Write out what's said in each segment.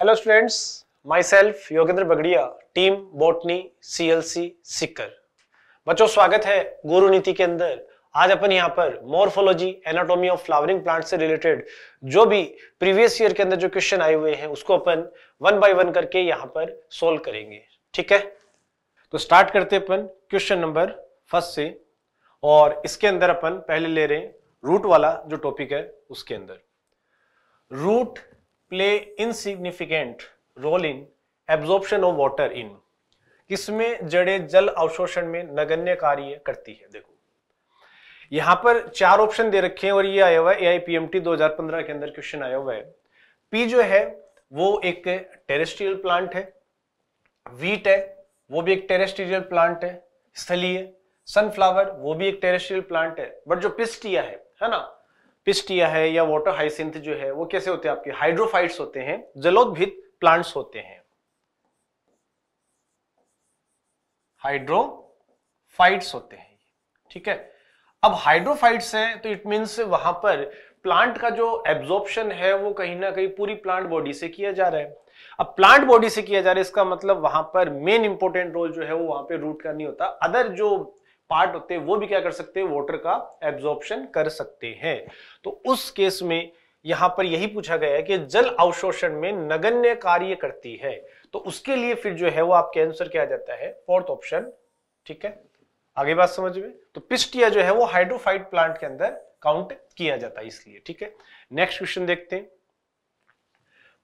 Hello students my self Yogendra Bagadiya team botany CLC Sikar बच्चों स्वागत है गुरु नीति के अंदर आज अपन यहाँ पर morphology anatomy of flowering plant से रिलेटेड जो भी प्रीवियस ईयर के अंदर जो क्वेश्चन आए हुए हैं उसको अपन वन बाय वन करके यहाँ पर सोल्व करेंगे ठीक है तो स्टार्ट करते अपन क्वेश्चन नंबर फर्स्ट से और इसके अंदर अपन पहले ले रहे हैं रूट वाला जो टॉपिक है उसके अंदर root play insignificant role in absorption of water in किसमें जड़े जल अवशोषण में नगण्य कार्य करती है देखो यहां पर चार ऑप्शन दे रखे हैं और ये आया हुआ है हजार पंद्रह के अंदर क्वेश्चन आया हुआ है पी जो है वो एक टेरेस्ट्रियल प्लांट है वीट है वो भी एक टेरेस्ट्रियल प्लांट है स्थलीय सनफ्लावर वो भी एक टेरेस्ट्रियल प्लांट है बट जो पिस्टिया है है ना पिस्टिया है या वाटर हाइसिंथ जो है वो कैसे होते हैं आपके हाइड्रोफाइट्स होते हैं जलोद्भित प्लांट्स होते हैं हाइड्रोफाइट्स होते हैं ठीक है अब हाइड्रोफाइट्स हैं तो इट मीन्स वहां पर प्लांट का जो एब्जॉर्प्शन है वो कहीं ना कहीं पूरी प्लांट बॉडी से किया जा रहा है अब प्लांट बॉडी से किया जा रहा है इसका मतलब वहां पर मेन इंपॉर्टेंट रोल जो है वो वहां पे रूट का नहीं होता अदर जो पार्ट होते हैं वो भी क्या कर सकते हैं वाटर का एब्जॉर्प्शन कर सकते हैं तो उस केस में यहां पर यही पूछा गया है कि जल अवशोषण में नगण्य कार्य करती है तो उसके लिए फिर जो है वो आपके आंसर क्या आ जाता है फोर्थ ऑप्शन ठीक है आगे बात समझ में तो पिस्टिया जो है वो हाइड्रोफाइट प्लांट के अंदर काउंट किया जाता है इसलिए ठीक है नेक्स्ट क्वेश्चन देखते हैं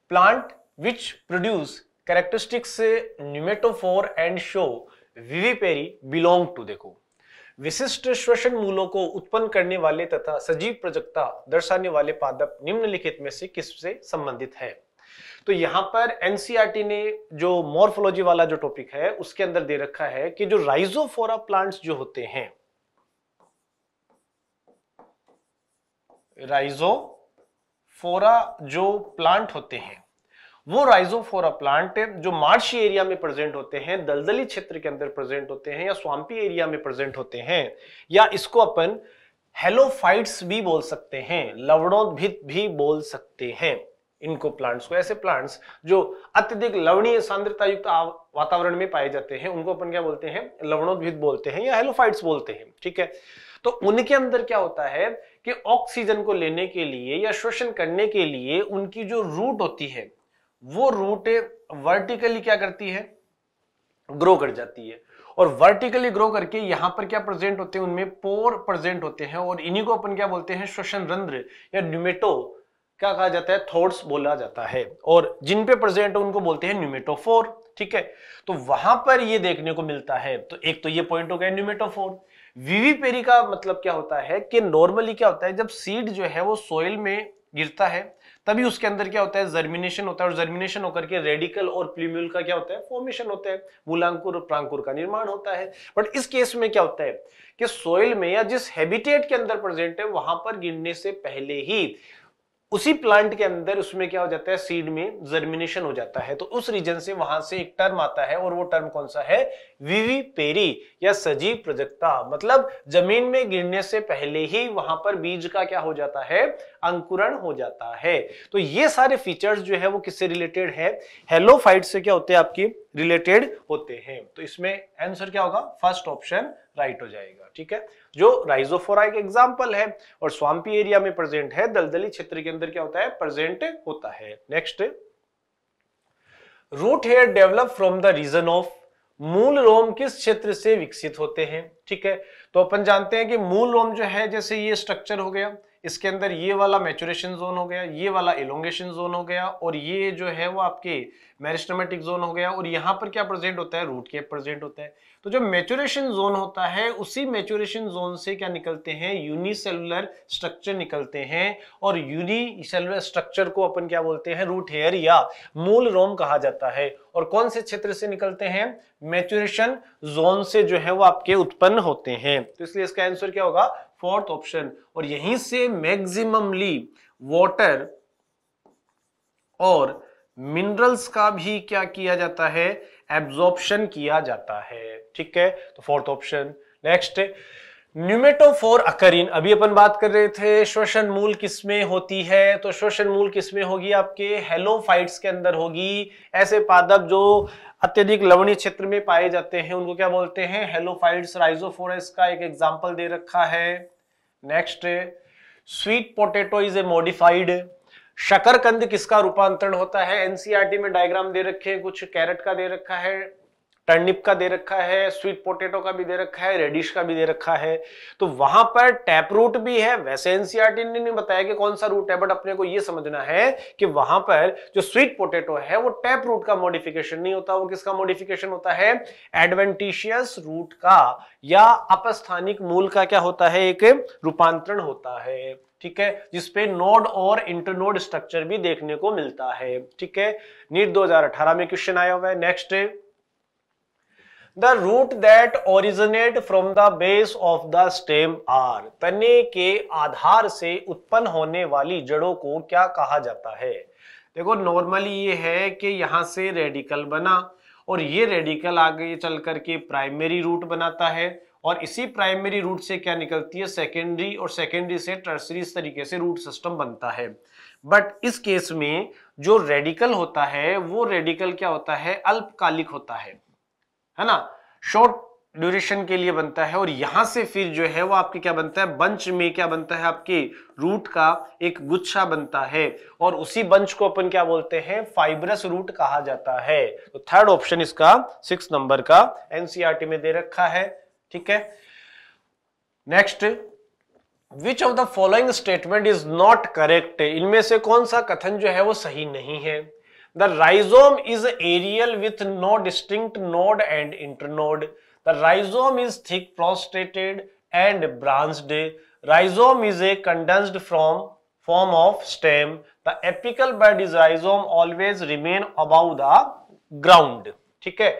plant which produce characteristics pneumatophore and show vivipary belong to देखो विशिष्ट श्वसन मूलों को उत्पन्न करने वाले तथा सजीव प्रजक्ता दर्शाने वाले पादप निम्नलिखित में से किससे संबंधित है तो यहां पर एनसीआरटी e ने जो मोर्फोलॉजी वाला जो टॉपिक है उसके अंदर दे रखा है कि जो राइजोफोरा प्लांट्स जो होते हैं राइजो फोरा जो प्लांट होते हैं वो राइजोफोरा प्लांट जो मार्शी एरिया में प्रेजेंट होते हैं दलदली क्षेत्र के अंदर प्रेजेंट होते हैं या स्वाम्पी एरिया में प्रेजेंट होते हैं या इसको अपन हेलोफाइट्स भी बोल सकते हैं लवणोद्भित भी बोल सकते हैं इनको प्लांट्स को ऐसे प्लांट्स जो अत्यधिक लवणीय सांद्रता युक्त वातावरण में पाए जाते हैं उनको अपन क्या बोलते हैं लवणोद्भित बोलते हैं या हेलोफाइट्स बोलते हैं ठीक है तो उनके अंदर क्या होता है कि ऑक्सीजन को लेने के लिए या श्वसन करने के लिए उनकी जो रूट होती है वो रूटे वर्टिकली क्या करती है ग्रो कर जाती है और वर्टिकली ग्रो करके यहां पर क्या प्रेजेंट होते हैं उनमें पोर प्रेजेंट होते हैं और इन्हीं को अपन क्या बोलते हैं श्वसन रंध्र या न्यूमेटो क्या कहा जाता है थोड्स बोला जाता है और जिन पे प्रेजेंट उनको बोलते हैं न्यूमेटोफोर ठीक है तो वहां पर ये देखने को मिलता है तो एक तो ये पॉइंट हो गया न्यूमेटोफोर वीवीपेरी का मतलब क्या होता है कि नॉर्मली क्या होता है जब सीड जो है वो सोइल में गिरता है तभी उसके अंदर क्या होता है जर्मिनेशन होता है और जर्मिनेशन होकर के रेडिकल और प्लीम्यूल का क्या होता है फॉर्मेशन होता है मूलांकुर और प्रांकुर का निर्माण होता है बट इस केस में क्या होता है कि सोइल में या जिस हैबिटेट के अंदर प्रेजेंट है वहां पर गिरने से पहले ही उसी प्लांट के अंदर उसमें क्या हो जाता है सीड में जर्मिनेशन हो जाता है तो उस रीजन से वहां से एक टर्म आता है और वो टर्म कौन सा है विवी पेरी या सजीव प्रजक्ता मतलब जमीन में गिरने से पहले ही वहां पर बीज का क्या हो जाता है अंकुरण हो जाता है तो ये सारे फीचर्स जो है वो किससे रिलेटेड है हेलोफाइट से क्या होते हैं आपकी रिलेटेड होते हैं तो इसमें आंसर क्या होगा फर्स्ट ऑप्शन राइट हो जाएगा ठीक है जो राइजोफोरा एक एग्जाम्पल है और स्वाम्पी एरिया में प्रेजेंट है दलदली क्षेत्र के अंदर क्या होता है प्रेजेंट होता है next root hair develop from the region of मूल रोम किस क्षेत्र से विकसित होते हैं ठीक है तो अपन जानते हैं कि मूल रोम जो है जैसे ये स्ट्रक्चर हो गया इसके अंदर ये वाला मेचुरेशन जोन हो गया ये वाला एलोंगेशन जोन हो गया और ये जो है वो आपके मेरिस्टमेटिक जोन हो गया और यहाँ पर क्या प्रेजेंट होता है रूट केप प्रेजेंट होता है तो जो मेचुरेशन जोन होता है उसी मेचुरेशन जोन से क्या निकलते हैं यूनिसेलुलर स्ट्रक्चर निकलते हैं और यूनिसेलुलर स्ट्रक्चर को अपन क्या बोलते हैं रूट हेयर या मूल रोम कहा जाता है और कौन से क्षेत्र से निकलते हैं मेचुरेशन जोन से जो है वो आपके उत्पन्न होते हैं तो इसलिए इसका आंसर क्या होगा फोर्थ ऑप्शन और यहीं से मैक्सिममली वाटर और मिनरल्स का भी क्या किया जाता है एब्जॉर्प्शन किया जाता है ठीक है तो fourth option next pneumatophore occur in अभी अपन बात कर रहे थे श्वसन मूल किसमें होती है तो श्वसन मूल किसमें होगी आपके हेलोफाइट्स के अंदर होगी ऐसे पादप जो अत्यधिक लवणीय क्षेत्र में पाए जाते हैं उनको क्या बोलते हैं हेलोफाइट्स राइजोफोरस का एक एग्जाम्पल दे रखा है next sweet potato is a modified शकरकंद किसका रूपांतरण होता है एनसीआरटी e में डायग्राम दे रखे हैं कुछ कैरेट का दे रखा है टर्निप का दे रखा है स्वीट पोटेटो का भी दे रखा है रेडिश का भी दे रखा है तो वहां पर टैप रूट भी है वैसे एनसीआरटी ने नहीं बताया कि कौन सा रूट है बट अपने को यह समझना है कि वहां पर जो स्वीट पोटेटो है वो टैप रूट का मॉडिफिकेशन नहीं होता वो किसका मॉडिफिकेशन होता है एडवेंटिशियस रूट का या अपस्थानिक मूल का क्या होता है एक रूपांतरण होता है ठीक है जिसपे नोड और इंटरनोड स्ट्रक्चर भी देखने को मिलता है ठीक है नीट 2018 में क्वेश्चन आया हुआ है next the root that originate from the base of the stem are तने के आधार से उत्पन्न होने वाली जड़ों को क्या कहा जाता है देखो नॉर्मली ये है कि यहां से रेडिकल बना और ये रेडिकल आगे चल करके प्राइमरी रूट बनाता है और इसी प्राइमरी रूट से क्या निकलती है सेकेंडरी और सेकेंडरी से टर्सरी इस तरीके से रूट सिस्टम बनता है बट इस केस में जो रेडिकल होता है वो रेडिकल क्या होता है अल्पकालिक होता है है ना शॉर्ट ड्यूरेशन के लिए बनता है और यहां से फिर जो है वो आपके क्या बनता है बंच में क्या बनता है आपके रूट का एक गुच्छा बनता है और उसी बंच को अपन क्या बोलते हैं फाइब्रस रूट कहा जाता है तो थर्ड ऑप्शन इसका सिक्स नंबर का एनसीआरटी e में दे रखा है ठीक है next which of the following statement is not correct इनमें से कौन सा कथन जो है वो सही नहीं है The rhizome is aerial with no distinct node and internode. The rhizome is thick prostrated and branched. Rhizome is a condensed from form of stem. The apical bud is rhizome always remain above the ground. ठीक है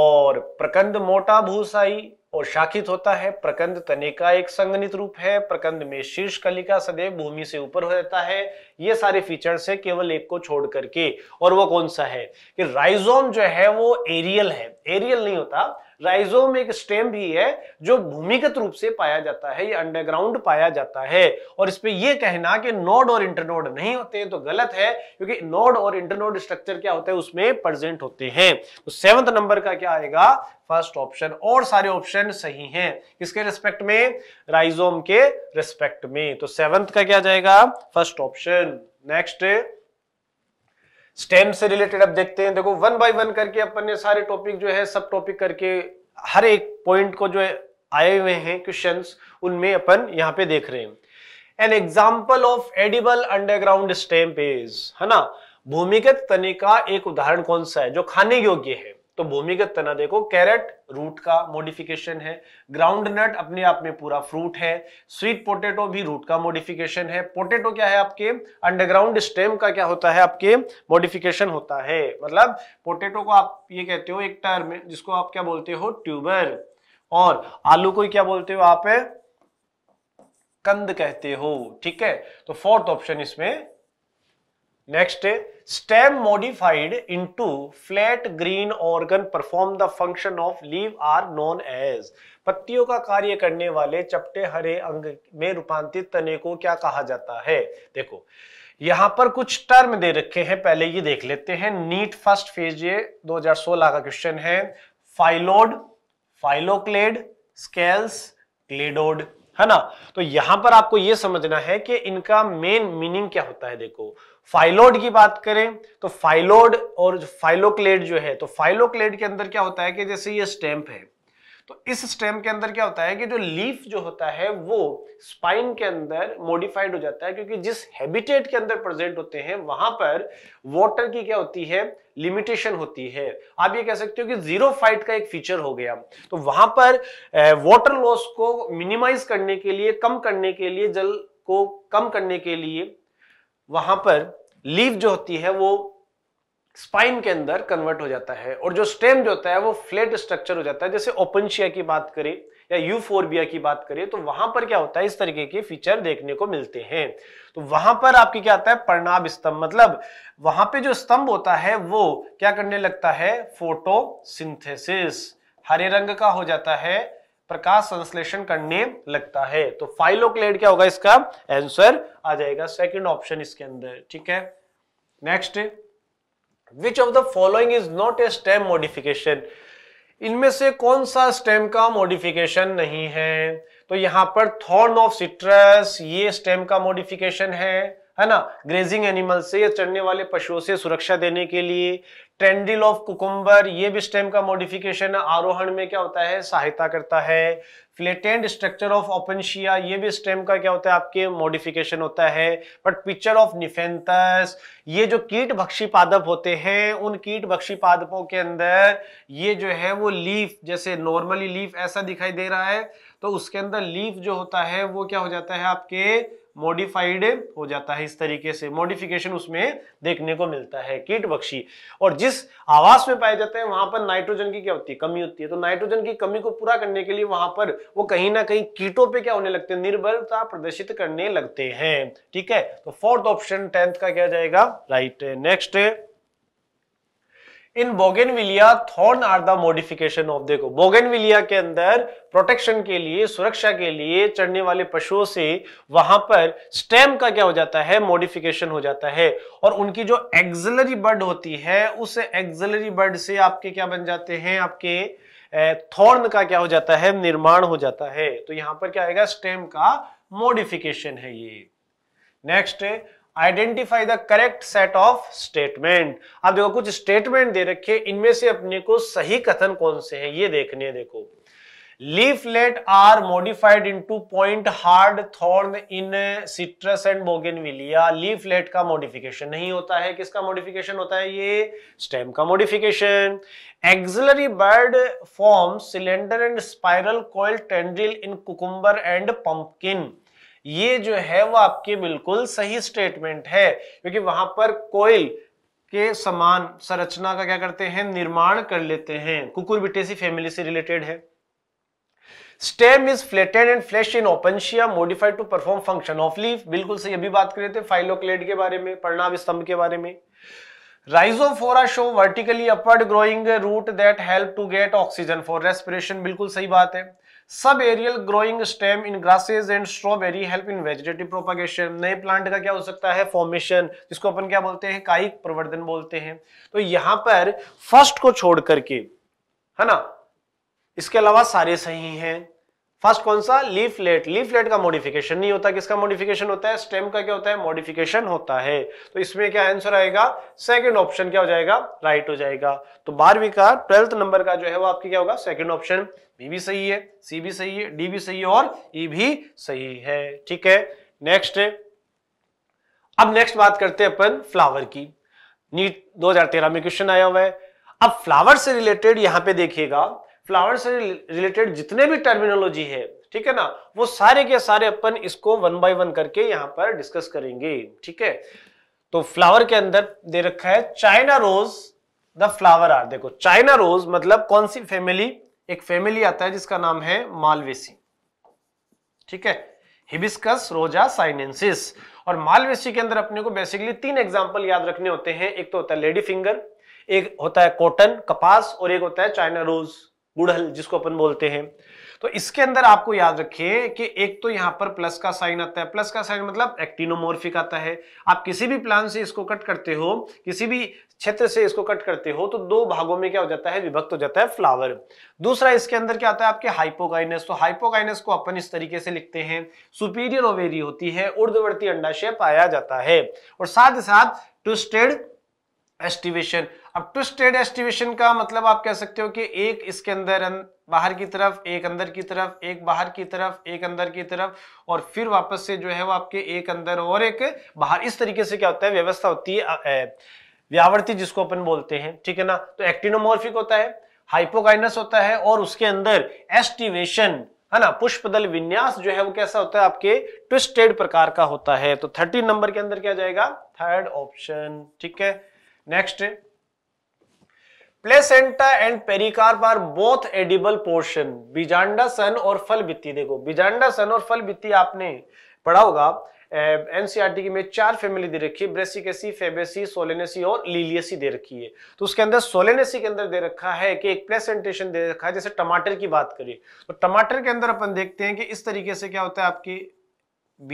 और प्रकंद मोटा भूसाई और शाखित होता है प्रकंद तने का एक संगनित रूप है प्रकंद में शीर्ष कलिका सदैव भूमि से ऊपर हो जाता है ये सारे फीचर्स है केवल एक को छोड़ करके और वो कौन सा है कि राइजोम जो है वो एरियल है एरियल नहीं होता राइजोम एक स्टेम भी है जो भूमिगत रूप से पाया जाता है या अंडरग्राउंड पाया जाता है और इस पे ये कहना कि नोड और इंटरनोड नहीं होते हैं तो गलत है क्योंकि नोड और इंटरनोड स्ट्रक्चर क्या होता है उसमें प्रेजेंट होते हैं तो सेवंथ नंबर का क्या आएगा फर्स्ट ऑप्शन और सारे ऑप्शन सही हैं किसके रिस्पेक्ट में राइजोम के रिस्पेक्ट में तो सेवंथ का क्या जाएगा फर्स्ट ऑप्शन नेक्स्ट स्टेम से रिलेटेड अब देखते हैं देखो वन बाय वन करके अपन ने सारे टॉपिक जो है सब टॉपिक करके हर एक पॉइंट को जो आए हुए हैं क्वेश्चन उनमें अपन यहाँ पे देख रहे हैं an example of edible underground stem is है ना भूमिगत तने का एक उदाहरण कौन सा है जो खाने योग्य है तो भूमिगत तना देखो कैरेट रूट का मॉडिफिकेशन है ग्राउंड नट अपने आप में पूरा फ्रूट है स्वीट पोटेटो भी रूट का मॉडिफिकेशन है पोटेटो क्या है आपके अंडरग्राउंड स्टेम का क्या होता है आपके मॉडिफिकेशन होता है मतलब पोटेटो को आप ये कहते हो एक टर्म में जिसको आप क्या बोलते हो ट्यूबर और आलू को क्या बोलते हो आप कंद कहते हो ठीक है तो फोर्थ ऑप्शन इसमें next stem modified into flat green organ perform the function of leave are known as पत्तियों का कार्य करने वाले चपटे हरे अंग में रूपांतरित तने को क्या कहा जाता है देखो यहां पर कुछ टर्म दे रखे हैं पहले ये देख लेते हैं नीट फर्स्ट फेज ये 2016 का क्वेश्चन है फाइलोड फाइलोक्लेड स्केल्स क्लेडोड है ना तो यहां पर आपको यह समझना है कि इनका मेन मीनिंग क्या होता है देखो फाइलोड की बात करें तो फाइलोड और फाइलोक्लेड जो है तो फाइलोक्लेड के अंदर क्या होता है कि जैसे ये स्टैंप है तो इस स्टेम के अंदर क्या होता है कि जो लीफ जो होता है वो स्पाइन के अंदर मॉडिफाइड हो जाता है क्योंकि जिस हैबिटेट के अंदर प्रेजेंट होते हैं वहां पर वाटर की क्या होती है लिमिटेशन होती है आप ये कह सकते हो कि जीरो फाइट का एक फीचर हो गया तो वहां पर वाटर लॉस को मिनिमाइज करने के लिए कम करने के लिए जल को कम करने के लिए वहां पर लीव जो होती है वो स्पाइन के अंदर कन्वर्ट हो जाता है और जो स्टेम जो होता है वो फ्लेट स्ट्रक्चर हो जाता है जैसे ओपनशिया की बात करें या यूफोरबिया की बात करें तो वहां पर क्या होता है इस तरीके के फीचर देखने को मिलते हैं तो वहां पर आपके क्या आता है परनाब स्तंभ मतलब वहां पे जो स्तंभ होता है वो क्या करने लगता है फोटोसिंथेसिस हरे रंग का हो जाता है प्रकाश संश्लेषण करने लगता है तो फाइलोक्लेड क्या होगा इसका आंसर आ जाएगा सेकंड ऑप्शन इसके अंदर ठीक है next which of the following is not a stem modification इनमें से कौन सा स्टेम का मॉडिफिकेशन नहीं है तो यहां पर थॉर्न ऑफ सिट्रस ये स्टेम का मॉडिफिकेशन है है ना ग्रेजिंग एनिमल से या चढ़ने वाले पशुओं से सुरक्षा देने के लिए ट्रेंडिल ऑफ कुकुम्बर ये भी स्टेम का मॉडिफिकेशन है आरोहण में क्या होता है सहायता करता है फ्लेटेंड स्ट्रक्चर ऑफ ओपनशिया ये भी स्टेम का क्या होता है आपके मॉडिफिकेशन होता है बट पिक्चर ऑफ निफेंथस ये जो कीट भक्षी पादप होते हैं उन कीट भक्षी पादपों के अंदर ये जो है वो लीफ जैसे नॉर्मली लीफ ऐसा दिखाई दे रहा है तो उसके अंदर लीफ जो होता है वो क्या हो जाता है आपके मॉडिफाइड हो जाता है इस तरीके से मॉडिफिकेशन उसमें देखने को मिलता है कीट बक्षी और जिस आवास में पाए जाते हैं वहां पर नाइट्रोजन की क्या होती है कमी होती है तो नाइट्रोजन की कमी को पूरा करने के लिए वहां पर वो कहीं ना कहीं कीटों पे क्या होने लगते हैं निर्भरता प्रदर्शित करने लगते हैं ठीक है तो फोर्थ ऑप्शन टेंथ का क्या जाएगा राइट नेक्स्ट इन विलिया thorn are the modification of देखो विलिया के अंदर प्रोटेक्शन के लिए सुरक्षा के लिए चढ़ने वाले पशुओं से वहां पर स्टेम का क्या हो जाता है मॉडिफिकेशन हो जाता है और उनकी जो एक्सलरी बर्ड होती है उस एक्सलरी बर्ड से आपके क्या बन जाते हैं आपके थॉर्न का क्या हो जाता है निर्माण हो जाता है तो यहां पर क्या आएगा स्टेम का मॉडिफिकेशन है ये next identify the correct set of statement अब देखो कुछ स्टेटमेंट दे रखे इनमें से अपने को सही कथन कौन से हैं ये देखने देखो leaflet are modified into point hard thorn in citrus and bougainvillea leaflet का मॉडिफिकेशन नहीं होता है किसका मॉडिफिकेशन होता है ये स्टेम का modification axillary bud form slender and spiral coil tendril in cucumber and pumpkin ये जो है वो आपके बिल्कुल सही स्टेटमेंट है क्योंकि वहां पर कोयल के समान संरचना का क्या करते हैं निर्माण कर लेते हैं कुकुर बिटेसी फैमिली से रिलेटेड है stem is flattened and fleshy in opuntia modified to perform function of leaf बिल्कुल सही अभी बात कर रहे थे फाइलोक्लेट के बारे में परिणाम स्तंभ के बारे में rhizophora show vertically upward growing root that help to get oxygen for respiration बिल्कुल सही बात है sub aerial growing stem in grasses and strawberry help in vegetative propagation नए प्लांट का क्या हो सकता है फॉर्मेशन जिसको अपन क्या बोलते हैं कायिक प्रवर्धन बोलते हैं तो यहां पर फर्स्ट को छोड़ करके है ना इसके अलावा सारे सही हैं फर्स्ट कौन सा लीफलेट लीफलेट का मॉडिफिकेशन नहीं होता किसका मॉडिफिकेशन होता है स्टेम का क्या होता है मॉडिफिकेशन होता है तो इसमें क्या आंसर आएगा सेकंड ऑप्शन क्या हो जाएगा राइट right हो जाएगा तो बारहवीं का ट्वेल्थ नंबर का जो है वो आपकी क्या होगा सेकंड ऑप्शन बी भी सही है सी भी सही है डी भी सही है और ई e भी सही है ठीक है नेक्स्ट अब नेक्स्ट बात करते हैं अपन फ्लावर की नीट दो में क्वेश्चन आया हुआ है अब फ्लावर से रिलेटेड यहां पर देखिएगा फ्लावर से रिलेटेड जितने भी टर्मिनोलॉजी है ठीक है ना वो सारे के सारे अपन इसको वन बाय वन करके यहाँ पर डिस्कस करेंगे ठीक है तो फ्लावर के अंदर दे रखा है China rose the flower are देखो चाइना रोज मतलब कौन सी फैमिली एक फैमिली आता है जिसका नाम है मालवेसी ठीक है हिबिस्कस रोजा साइनेंसिस और मालवेसी के अंदर अपने को बेसिकली तीन एग्जाम्पल याद रखने होते हैं एक तो होता है लेडी फिंगर एक होता है कॉटन कपास और एक होता है चाइना रोज गुड़हल जिसको अपन बोलते हैं तो इसके अंदर आपको याद रखिए कि एक तो यहाँ पर प्लस का साइन आता है प्लस का साइन मतलब एक्टिनोमोर्फिक आता है आप किसी भी प्लान से इसको कट करते हो किसी भी क्षेत्र से इसको कट करते हो तो दो भागों में क्या हो जाता है विभक्त हो जाता है फ्लावर दूसरा इसके अंदर क्या आता है आपके हाइपोगाइनस तो हाइपोगाइनस को अपन इस तरीके से लिखते हैं सुपीरियर ओवेरी होती है उर्दवर्ती अंडाशय पाया जाता है और साथ ही साथ ट्विस्टेड एस्टिवेशन अब ट्विस्टेड एस्टिवेशन का मतलब आप कह सकते हो कि एक इसके अंदर अं, बाहर की तरफ एक अंदर की तरफ एक बाहर की तरफ एक अंदर की तरफ और फिर वापस से जो है वो आपके एक अंदर और एक बाहर इस तरीके से क्या होता है व्यवस्था होती है व्यावर्ती जिसको अपन बोलते हैं ठीक है ना तो एक्टिनोमोर्फिक होता है हाइपोकाइनस होता है और उसके अंदर एस्टिवेशन है ना पुष्प दल विन्यास जो है वो कैसा होता है आपके ट्विस्टेड प्रकार का होता है तो थर्टीन नंबर के अंदर क्या जाएगा थर्ड ऑप्शन ठीक है next placenta and pericarp are both edible portion बीजांडा सन और फल बित्ती देखो बीजांडा सन और फल बित्ती आपने पढ़ा होगा एनसीईआरटी e की में चार फैमिली दे रखी है ब्रेसिकेसी फेबेसी सोलेनेसी और लीलियसी दे रखी है तो उसके अंदर सोलेनेसी के अंदर दे रखा है कि एक प्लेसेंटेशन दे रखा है जैसे टमाटर की बात करिए तो टमाटर के अंदर अपन देखते हैं कि इस तरीके से क्या होता है आपके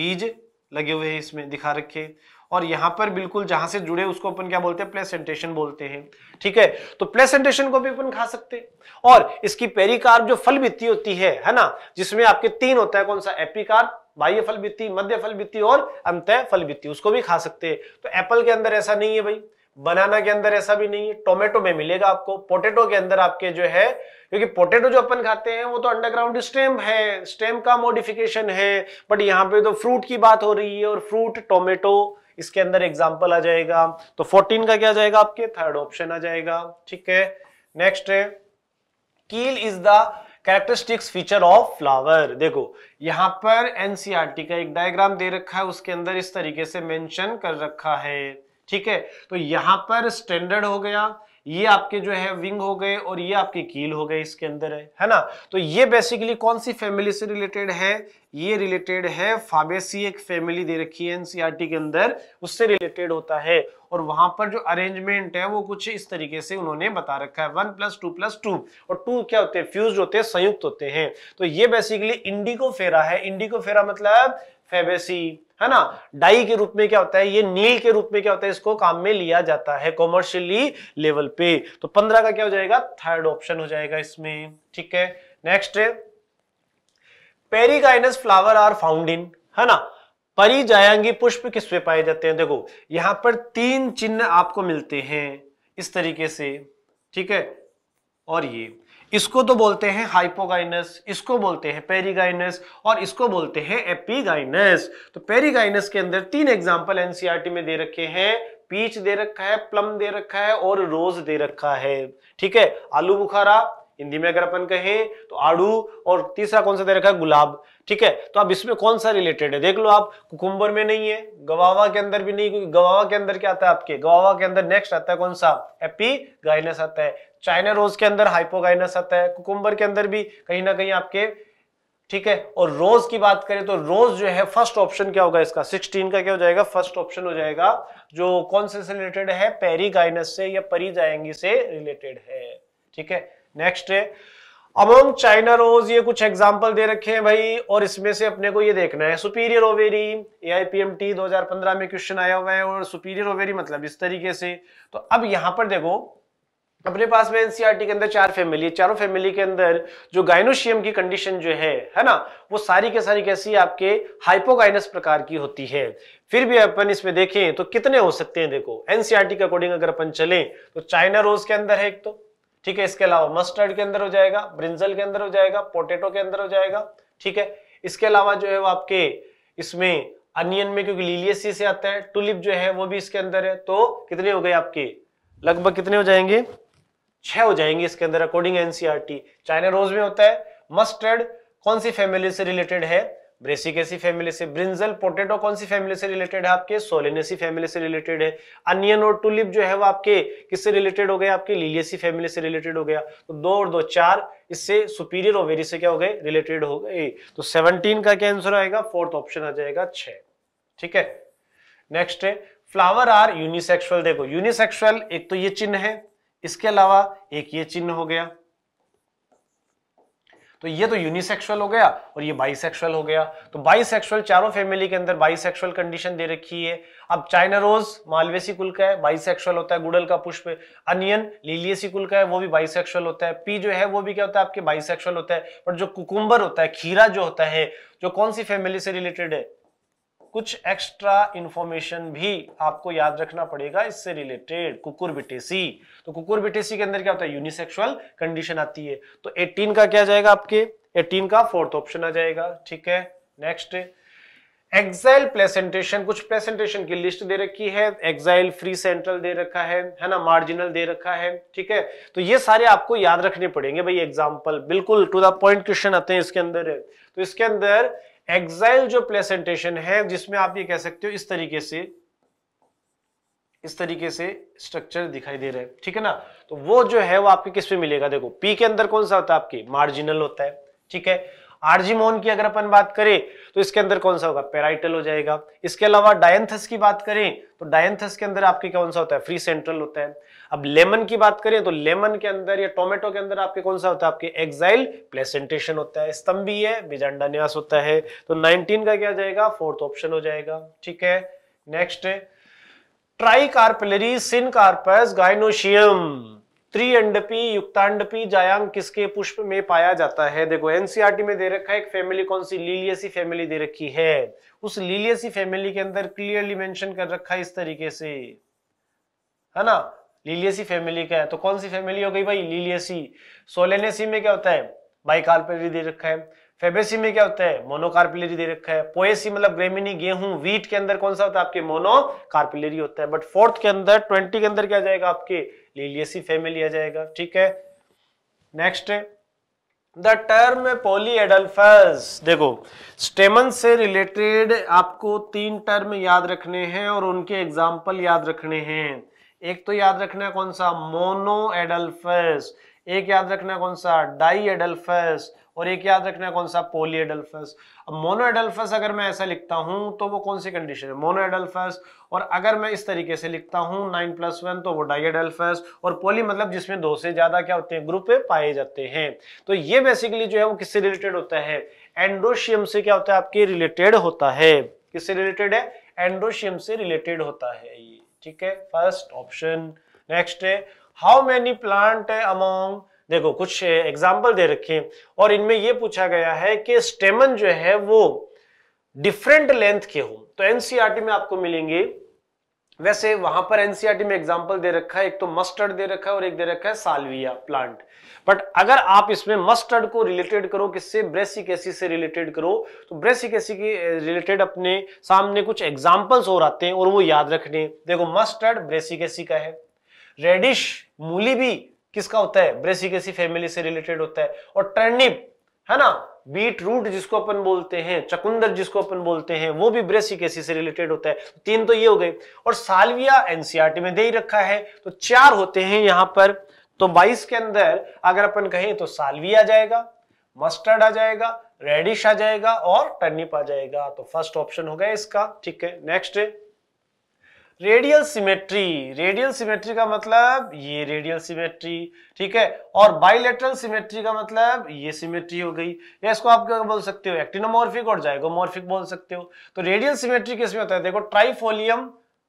बीज लगे हुए हैं इसमें दिखा रखे और यहाँ पर बिल्कुल जहां से जुड़े उसको अपन क्या बोलते हैं प्लेसेंटेशन बोलते हैं ठीक है तो प्लेसेंटेशन को भी अपन खा सकते हैं और इसकी पेरिकार्प जो फल बित्ती होती है है ना जिसमें आपके तीन होता है कौन सा एपिकार्प बाह्य फल बित्ती मध्य फल बित्ती और अंत फल बित्ती उसको भी खा सकते हैं तो एप्पल के अंदर ऐसा नहीं है भाई बनाना के अंदर ऐसा भी नहीं है टोमेटो में मिलेगा आपको पोटेटो के अंदर आपके जो है क्योंकि पोटेटो जो अपन खाते हैं वो तो अंडरग्राउंड स्टेम है स्टेम का मॉडिफिकेशन है बट यहाँ पे तो फ्रूट की बात हो रही है और फ्रूट टोमेटो इसके अंदर एग्जाम्पल आ जाएगा तो फोर्टीन का क्या जाएगा आपके थर्ड ऑप्शन आ जाएगा ठीक है नेक्स्ट है keel is the characteristics feature of flower देखो यहाँ पर एनसीआरटी e का एक डायग्राम दे रखा है उसके अंदर इस तरीके से मेंशन कर रखा है ठीक है तो यहाँ पर स्टैंडर्ड हो गया ये आपके जो है विंग हो गए और ये आपके कील हो गए इसके अंदर है है ना तो ये बेसिकली कौन सी फैमिली से रिलेटेड है ये रिलेटेड है फाबेसी एक फैमिली दे रखी है एनसीआरटी e के अंदर उससे रिलेटेड होता है और वहां पर जो अरेंजमेंट है वो कुछ इस तरीके से उन्होंने बता रखा है one plus two plus two और टू क्या होते हैं फ्यूज होते हैं संयुक्त होते हैं तो ये बेसिकली इंडिको फेरा है इंडिको फेरा मतलब फेबेसी है ना डाई के रूप में क्या होता है ये नील के रूप में क्या होता है इसको काम में लिया जाता है कॉमर्शियली लेवल पे तो पंद्रह का क्या हो जाएगा थर्ड ऑप्शन हो जाएगा इसमें ठीक है next perigynous flower are found in है ना परिजायांगी पुष्प पे पाए जाते हैं देखो यहां पर तीन चिन्ह आपको मिलते हैं इस तरीके से ठीक है और ये इसको तो बोलते हैं हाइपोगाइनस इसको बोलते हैं पेरीगाइनस और इसको बोलते हैं एपीगाइनस तो पेरीगाइनस के अंदर तीन एग्जाम्पल एनसीआरटी e में दे रखे हैं पीच दे रखा है प्लम दे रखा है और रोज दे रखा है ठीक है आलू बुखारा हिंदी में अगर अपन कहें तो आड़ू और तीसरा कौन सा दे रखा है गुलाब ठीक है तो अब इसमें कौन सा रिलेटेड है देख लो आप कुकुम्बर में नहीं है गवावा के अंदर भी नहीं क्योंकि गवावा के अंदर क्या आता है आपके गवावा के अंदर नेक्स्ट आता है कौन सा एपी गाइनस आता है चाइना रोज के अंदर हाइपोगाइनस आता है कुकुम्बर के अंदर भी कहीं ना कहीं आपके ठीक है और रोज की बात करें तो रोज जो है फर्स्ट ऑप्शन क्या होगा इसका 16 का क्या हो जाएगा फर्स्ट ऑप्शन हो जाएगा जो कौन से से रिलेटेड है पेरी से या परिजायंगी से रिलेटेड है ठीक है नेक्स्ट है अमोंग चाइना रोज ये कुछ एग्जाम्पल दे रखे हैं भाई और इसमें से अपने को ये देखना है superior ovary A I P M T दो हजार पंद्रह में क्वेश्चन आया हुआ है और सुपीरियर ओवेरी मतलब इस तरीके से तो अब यहां पर देखो अपने पास में एनसीआरटी e के अंदर चार फैमिली है चारों फैमिली के अंदर जो गाइनोशियम की कंडीशन जो है है ना वो सारी के सारी कैसी आपके हाइपोगाइनस प्रकार की होती है फिर भी अपन इसमें देखें तो कितने हो सकते हैं देखो एनसीआरटी e के अकॉर्डिंग अगर अपन चलें तो चाइना रोज के अंदर है एक तो ठीक है इसके अलावा मस्टर्ड के अंदर हो जाएगा ब्रिंजल के अंदर हो जाएगा पोटेटो के अंदर हो जाएगा ठीक है इसके अलावा जो है वो आपके इसमें अनियन में क्योंकि लीलियसी से आता है टुलिप जो है वो भी इसके अंदर है तो कितने हो गए आपके लगभग कितने हो जाएंगे छह हो जाएंगे इसके अंदर according NCERT e china rose में होता है मस्टर्ड कौन सी फैमिली से रिलेटेड है ब्रेसिकेसी फैमिली से ब्रिंजल पोटेटो कौन सी फैमिली से रिलेटेड है आपके सोलेनेसी फैमिली से रिलेटेड है अनियन और टूलिप जो है वो आपके किससे रिलेटेड हो गया आपके लिलियसी फैमिली से रिलेटेड हो गया तो दो और दो चार इससे सुपीरियर ओवेरी से क्या हो गए रिलेटेड हो गए तो सेवनटीन का क्या आंसर आएगा फोर्थ ऑप्शन आ जाएगा छ ठीक है नेक्स्ट है फ्लावर आर यूनिसेक्सुअल देखो यूनिसेक्सुअल एक तो ये चिन्ह है इसके अलावा एक ये चिन्ह हो गया तो ये तो यूनिसेक्सुअल हो गया और ये बाइसेक्सुअल हो गया तो बाइसेक्सुअल चारों फैमिली के अंदर बाइसेक्सुअल कंडीशन दे रखी है अब चाइना रोज मालवेसी कुल का है बाइसेक्सुअल होता है गुड़ल का पुष्प अनियन लीलियसी कुल का है वो भी बाइसेक्सुअल होता है पी जो है वो भी क्या होता है आपके बाइसेक्सुअल होता है और जो कुकुम्बर होता है खीरा जो होता है जो कौन सी फैमिली से रिलेटेड है कुछ एक्स्ट्रा इंफॉर्मेशन भी आपको याद रखना पड़ेगा इससे रिलेटेड कुकुर बिटेसी तो कुकुर बिटेसी के अंदर क्या होता है यूनिसेक्सुअल कंडीशन आती है तो 18 का क्या जाएगा आपके 18 का फोर्थ ऑप्शन आ जाएगा ठीक है नेक्स्ट एक्साइल प्लेसेंटेशन कुछ प्लेसेंटेशन की लिस्ट दे रखी है एक्साइल फ्री सेंट्रल दे रखा है है ना मार्जिनल दे रखा है ठीक है तो ये सारे आपको याद रखने पड़ेंगे भाई एग्जांपल बिल्कुल टू द पॉइंट क्वेश्चन आते हैं इसके अंदर तो इसके अंदर एक्साइल जो प्लेसेंटेशन है जिसमें आप ये कह सकते हो इस तरीके से इस तरीके से स्ट्रक्चर दिखाई दे रहे हैं ठीक है ना तो वो जो है वो आपके किस पे मिलेगा देखो पी के अंदर कौन सा होता है आपकी मार्जिनल होता है ठीक है आर्जिमोन की अगर अपन बात करें तो इसके अंदर कौन सा होगा पेराइटल हो जाएगा इसके अलावा डायंथस की बात करें तो डायंथस के अंदर आपके कौन सा होता है फ्री सेंट्रल होता है अब लेमन की बात करें तो लेमन के अंदर या टोमेटो के अंदर आपके कौन सा होता है आपके एक्साइल प्लेसेंटेशन होता है स्तंभी है बीजांडान्यास होता है तो 19 का क्या जाएगा फोर्थ ऑप्शन हो जाएगा ठीक है नेक्स्ट ट्राइकार्पलरी कार्पस गाइनोशियम त्रिअंडपी युक्तांडपी जायांग किसके पुष्प में पाया जाता है देखो एनसीआरटी e में दे रखा है एक फैमिली कौन सी लीलियसी फैमिली दे रखी है उस लीलियसी फैमिली के अंदर क्लियरली मेंशन कर रखा है इस तरीके से है ना लीलियसी फैमिली का है तो कौन सी फैमिली हो गई भाई लीलियसी सोलेनेसी में क्या होता है बाइकार्पेरी दे रखा है फेबेसी में क्या होता है मोनोकार्पिलरी दे रखा है पोएसी मतलब ग्रेमिनी गेहूं वीट के अंदर कौन सा होता है आपके मोनोकार्पिलरी होता है बट फोर्थ के अंदर ट्वेंटी के अंदर क्या जाएगा आपके लीलियसी फैमिली आ जाएगा ठीक है next the term polyadelphous देखो स्टेमन से रिलेटेड आपको तीन टर्म याद रखने हैं और उनके एग्जाम्पल याद रखने हैं एक तो याद रखना है कौन सा मोनो एडल्फस एक याद रखना है कौन सा डाई एडल्फस और एक याद रखना है कौन सा पोली एडल्फस अब मोनो एडल्फस अगर मैं ऐसा लिखता हूं तो वो कौन सी कंडीशन है मोनो एडल्फस और अगर मैं इस तरीके से लिखता हूं नाइन प्लस वन तो वो डाई एडल्फस और पोली मतलब जिसमें दो से ज्यादा क्या होते हैं ग्रुप पाए जाते हैं तो ये बेसिकली जो है वो किससे रिलेटेड होता है एंड्रोशियम से क्या होता है आपके रिलेटेड होता है किससे रिलेटेड है एंड्रोशियम से रिलेटेड होता है ये ठीक है फर्स्ट ऑप्शन नेक्स्ट है हाउ मैनी प्लांट अमोंग देखो कुछ एग्जाम्पल दे रखे हैं और इनमें यह पूछा गया है कि स्टेमन जो है वो डिफरेंट लेंथ के हो तो एनसीआरटी e में आपको मिलेंगे वैसे वहां पर एनसीआरटी में एग्जाम्पल दे रखा है एक तो मस्टर्ड दे रखा है और एक दे रखा है सालविया प्लांट बट अगर आप इसमें मस्टर्ड को रिलेटेड करो किससे ब्रेसिक एसी से रिलेटेड करो तो ब्रेसिक एसी के रिलेटेड अपने सामने कुछ एग्जाम्पल्स और आते हैं और वो याद रखने देखो मस्टर्ड ब्रेसिक एसी का है रेडिश मूली भी किसका होता है ब्रेसिक एसी फैमिली से रिलेटेड होता है और टर्निप है ना बीट रूट जिसको अपन बोलते हैं चकुंदर जिसको अपन बोलते हैं वो भी एसिड से रिलेटेड होता है तीन तो ये हो गए और सालविया एनसीआरटी e में दे ही रखा है तो चार होते हैं यहां पर तो 22 के अंदर अगर अपन कहें तो सालविया आ जाएगा मस्टर्ड आ जाएगा रेडिश आ जाएगा और टर्निप आ जाएगा तो फर्स्ट ऑप्शन होगा इसका ठीक है next radial symmetry radial symmetry का मतलब ये रेडियल सिमेट्री ठीक है और बाइलेटरल सिमेट्री का मतलब ये सिमेट्री हो गई या इसको आप क्या बोल सकते हो एक्टिनोमोर्फिक और जाएगोमोर्फिक बोल सकते हो तो रेडियल सिमेट्री किसमें होता है देखो ट्राइफोलियम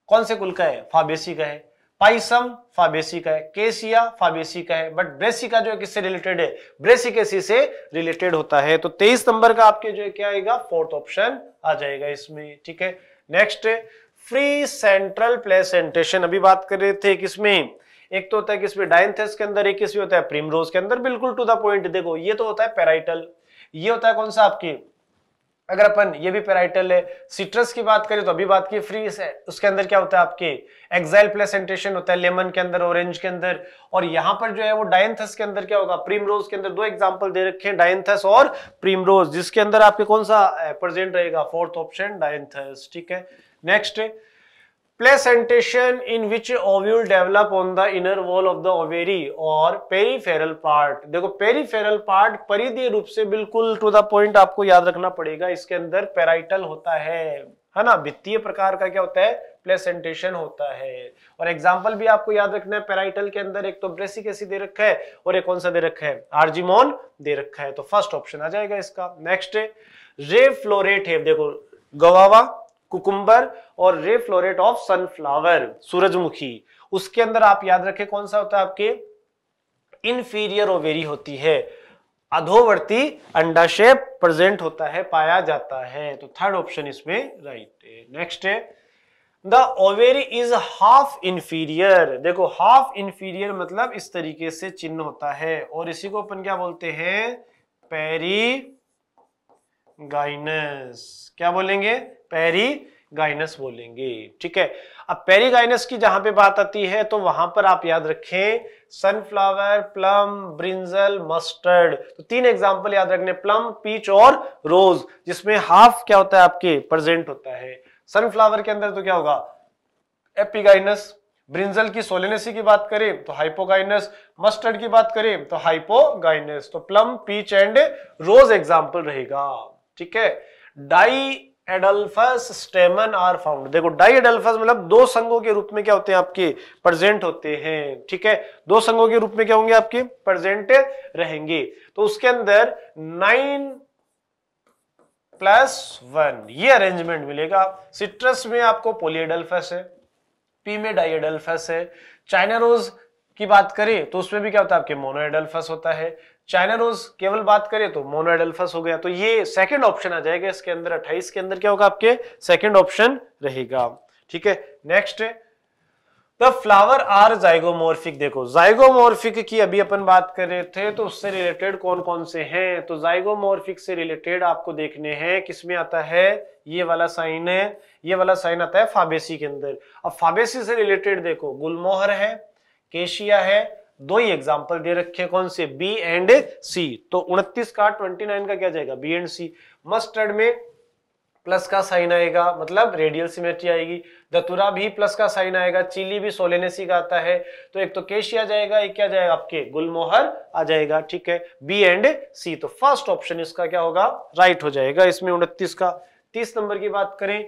कौन से कुल का है फाबेसी का है पाइसम फाबेसी का है केसिया फाबेसी का है बट ब्रेसिका जो है किससे रिलेटेड है ब्रेसिकेसी से रिलेटेड होता है तो 23 नंबर का आपके जो है क्या आएगा फोर्थ ऑप्शन आ जाएगा इसमें ठीक है नेक्स्ट फ्री सेंट्रल प्लेसेंटेशन अभी बात कर रहे थे किसमें एक तो होता है किसमें डायनथेस के अंदर एक किसमें होता है प्रीमरोज के अंदर बिल्कुल टू द पॉइंट देखो ये तो होता है पेराइटल ये होता है कौन सा आपकी अगर अपन ये भी पेराइटल है सिट्रस की बात करें तो अभी बात की फ्री से उसके अंदर क्या होता है आपके एक्साइल प्लेसेंटेशन होता है लेमन के अंदर ऑरेंज के अंदर और यहां पर जो है वो डायंथस के अंदर क्या होगा प्रीमरोज के अंदर दो एग्जांपल दे रखे हैं डायंथस और प्रीमरोज जिसके अंदर आपके कौन सा प्रेजेंट रहेगा फोर्थ ऑप्शन डायंथस ठीक है Next, placentation in which ovule develop on the inner wall of the ovary or peripheral part देखो पेरीफेरल पार्ट परिधि रूप से बिल्कुल टू द पॉइंट आपको याद रखना पड़ेगा इसके अंदर पेराइटल होता है है ना वित्तीय प्रकार का क्या होता है प्लेसेंटेशन होता है और एग्जाम्पल भी आपको याद रखना है पेराइटल के अंदर एक तो ब्रेसिक एसिड दे रखा है और एक कौन सा दे रखा है आर्जिमोन दे रखा है तो फर्स्ट ऑप्शन आ जाएगा इसका नेक्स्ट रे फ्लोरेट है देखो गवावा कुकुम्बर और रे फ्लोरेट ऑफ सनफ्लावर सूरजमुखी उसके अंदर आप याद रखें कौन सा होता है आपके इनफीरियर ओवेरी होती है अधोवर्ती अंडाशय प्रेजेंट होता है पाया जाता है तो थर्ड ऑप्शन इसमें राइट नेक्स्ट है the ovary is half inferior देखो हाफ इंफीरियर मतलब इस तरीके से चिन्ह होता है और इसी को अपन क्या बोलते हैं पेरी गाइनस क्या बोलेंगे पेरीगाइनस बोलेंगे ठीक है अब पेरीगाइनस की जहां पे बात आती है तो वहां पर आप याद रखें सनफ्लावर प्लम ब्रिंजल मस्टर्ड तो तीन एग्जांपल याद रखने प्लम पीच और रोज जिसमें हाफ क्या होता है आपके प्रेजेंट होता है सनफ्लावर के अंदर तो क्या होगा एपिगाइनस ब्रिंजल की सोलेनेसी की बात करें तो हाइपोगाइनस मस्टर्ड की बात करें तो हाइपोगाइनस तो plum peach and rose example रहेगा ठीक है diadelphous stamen are found देखो डाई एडल्फस मतलब दो संघों के रूप में क्या होते हैं आपके प्रेजेंट होते हैं ठीक है दो संघों के रूप में क्या होंगे आपके प्रेजेंट रहेंगे तो उसके अंदर नाइन प्लस वन ये अरेंजमेंट मिलेगा सिट्रस में आपको पोलियडल्फस है पी में डाई एडल्फस है चाइना रोज की बात करें तो उसमें भी क्या होता है आपके मोनो एडल्फस होता है चाइना रोज केवल बात करें तो मोनोएडल्फस हो गया तो ये सेकंड ऑप्शन आ जाएगा इसके अंदर 28 के अंदर क्या होगा आपके सेकंड ऑप्शन रहेगा ठीक है next the flower are zygomorphic देखो जाइगोमोर्फिक की अभी अपन बात कर रहे थे तो उससे रिलेटेड कौन कौन से हैं तो जाइगोमोर्फिक से रिलेटेड आपको देखने हैं किसमें आता है ये वाला साइन है ये वाला साइन आता है फाबेसी के अंदर अब फाबेसी से रिलेटेड देखो गुलमोहर है केशिया है दो ही एग्जाम्पल दे रखे कौन से बी एंड सी तो उनतीस का ट्वेंटी नाइन का क्या जाएगा बी एंड सी मस्टर्ड में प्लस का साइन आएगा मतलब रेडियल सिमेट्री आएगी दतुरा भी प्लस का साइन आएगा चिली भी सोलेनेसी का आता है तो एक तो केशिया जाएगा एक क्या जाएगा आपके गुलमोहर आ जाएगा ठीक है बी एंड सी तो फर्स्ट ऑप्शन इसका क्या होगा राइट हो जाएगा इसमें उनतीस का तीस नंबर की बात करें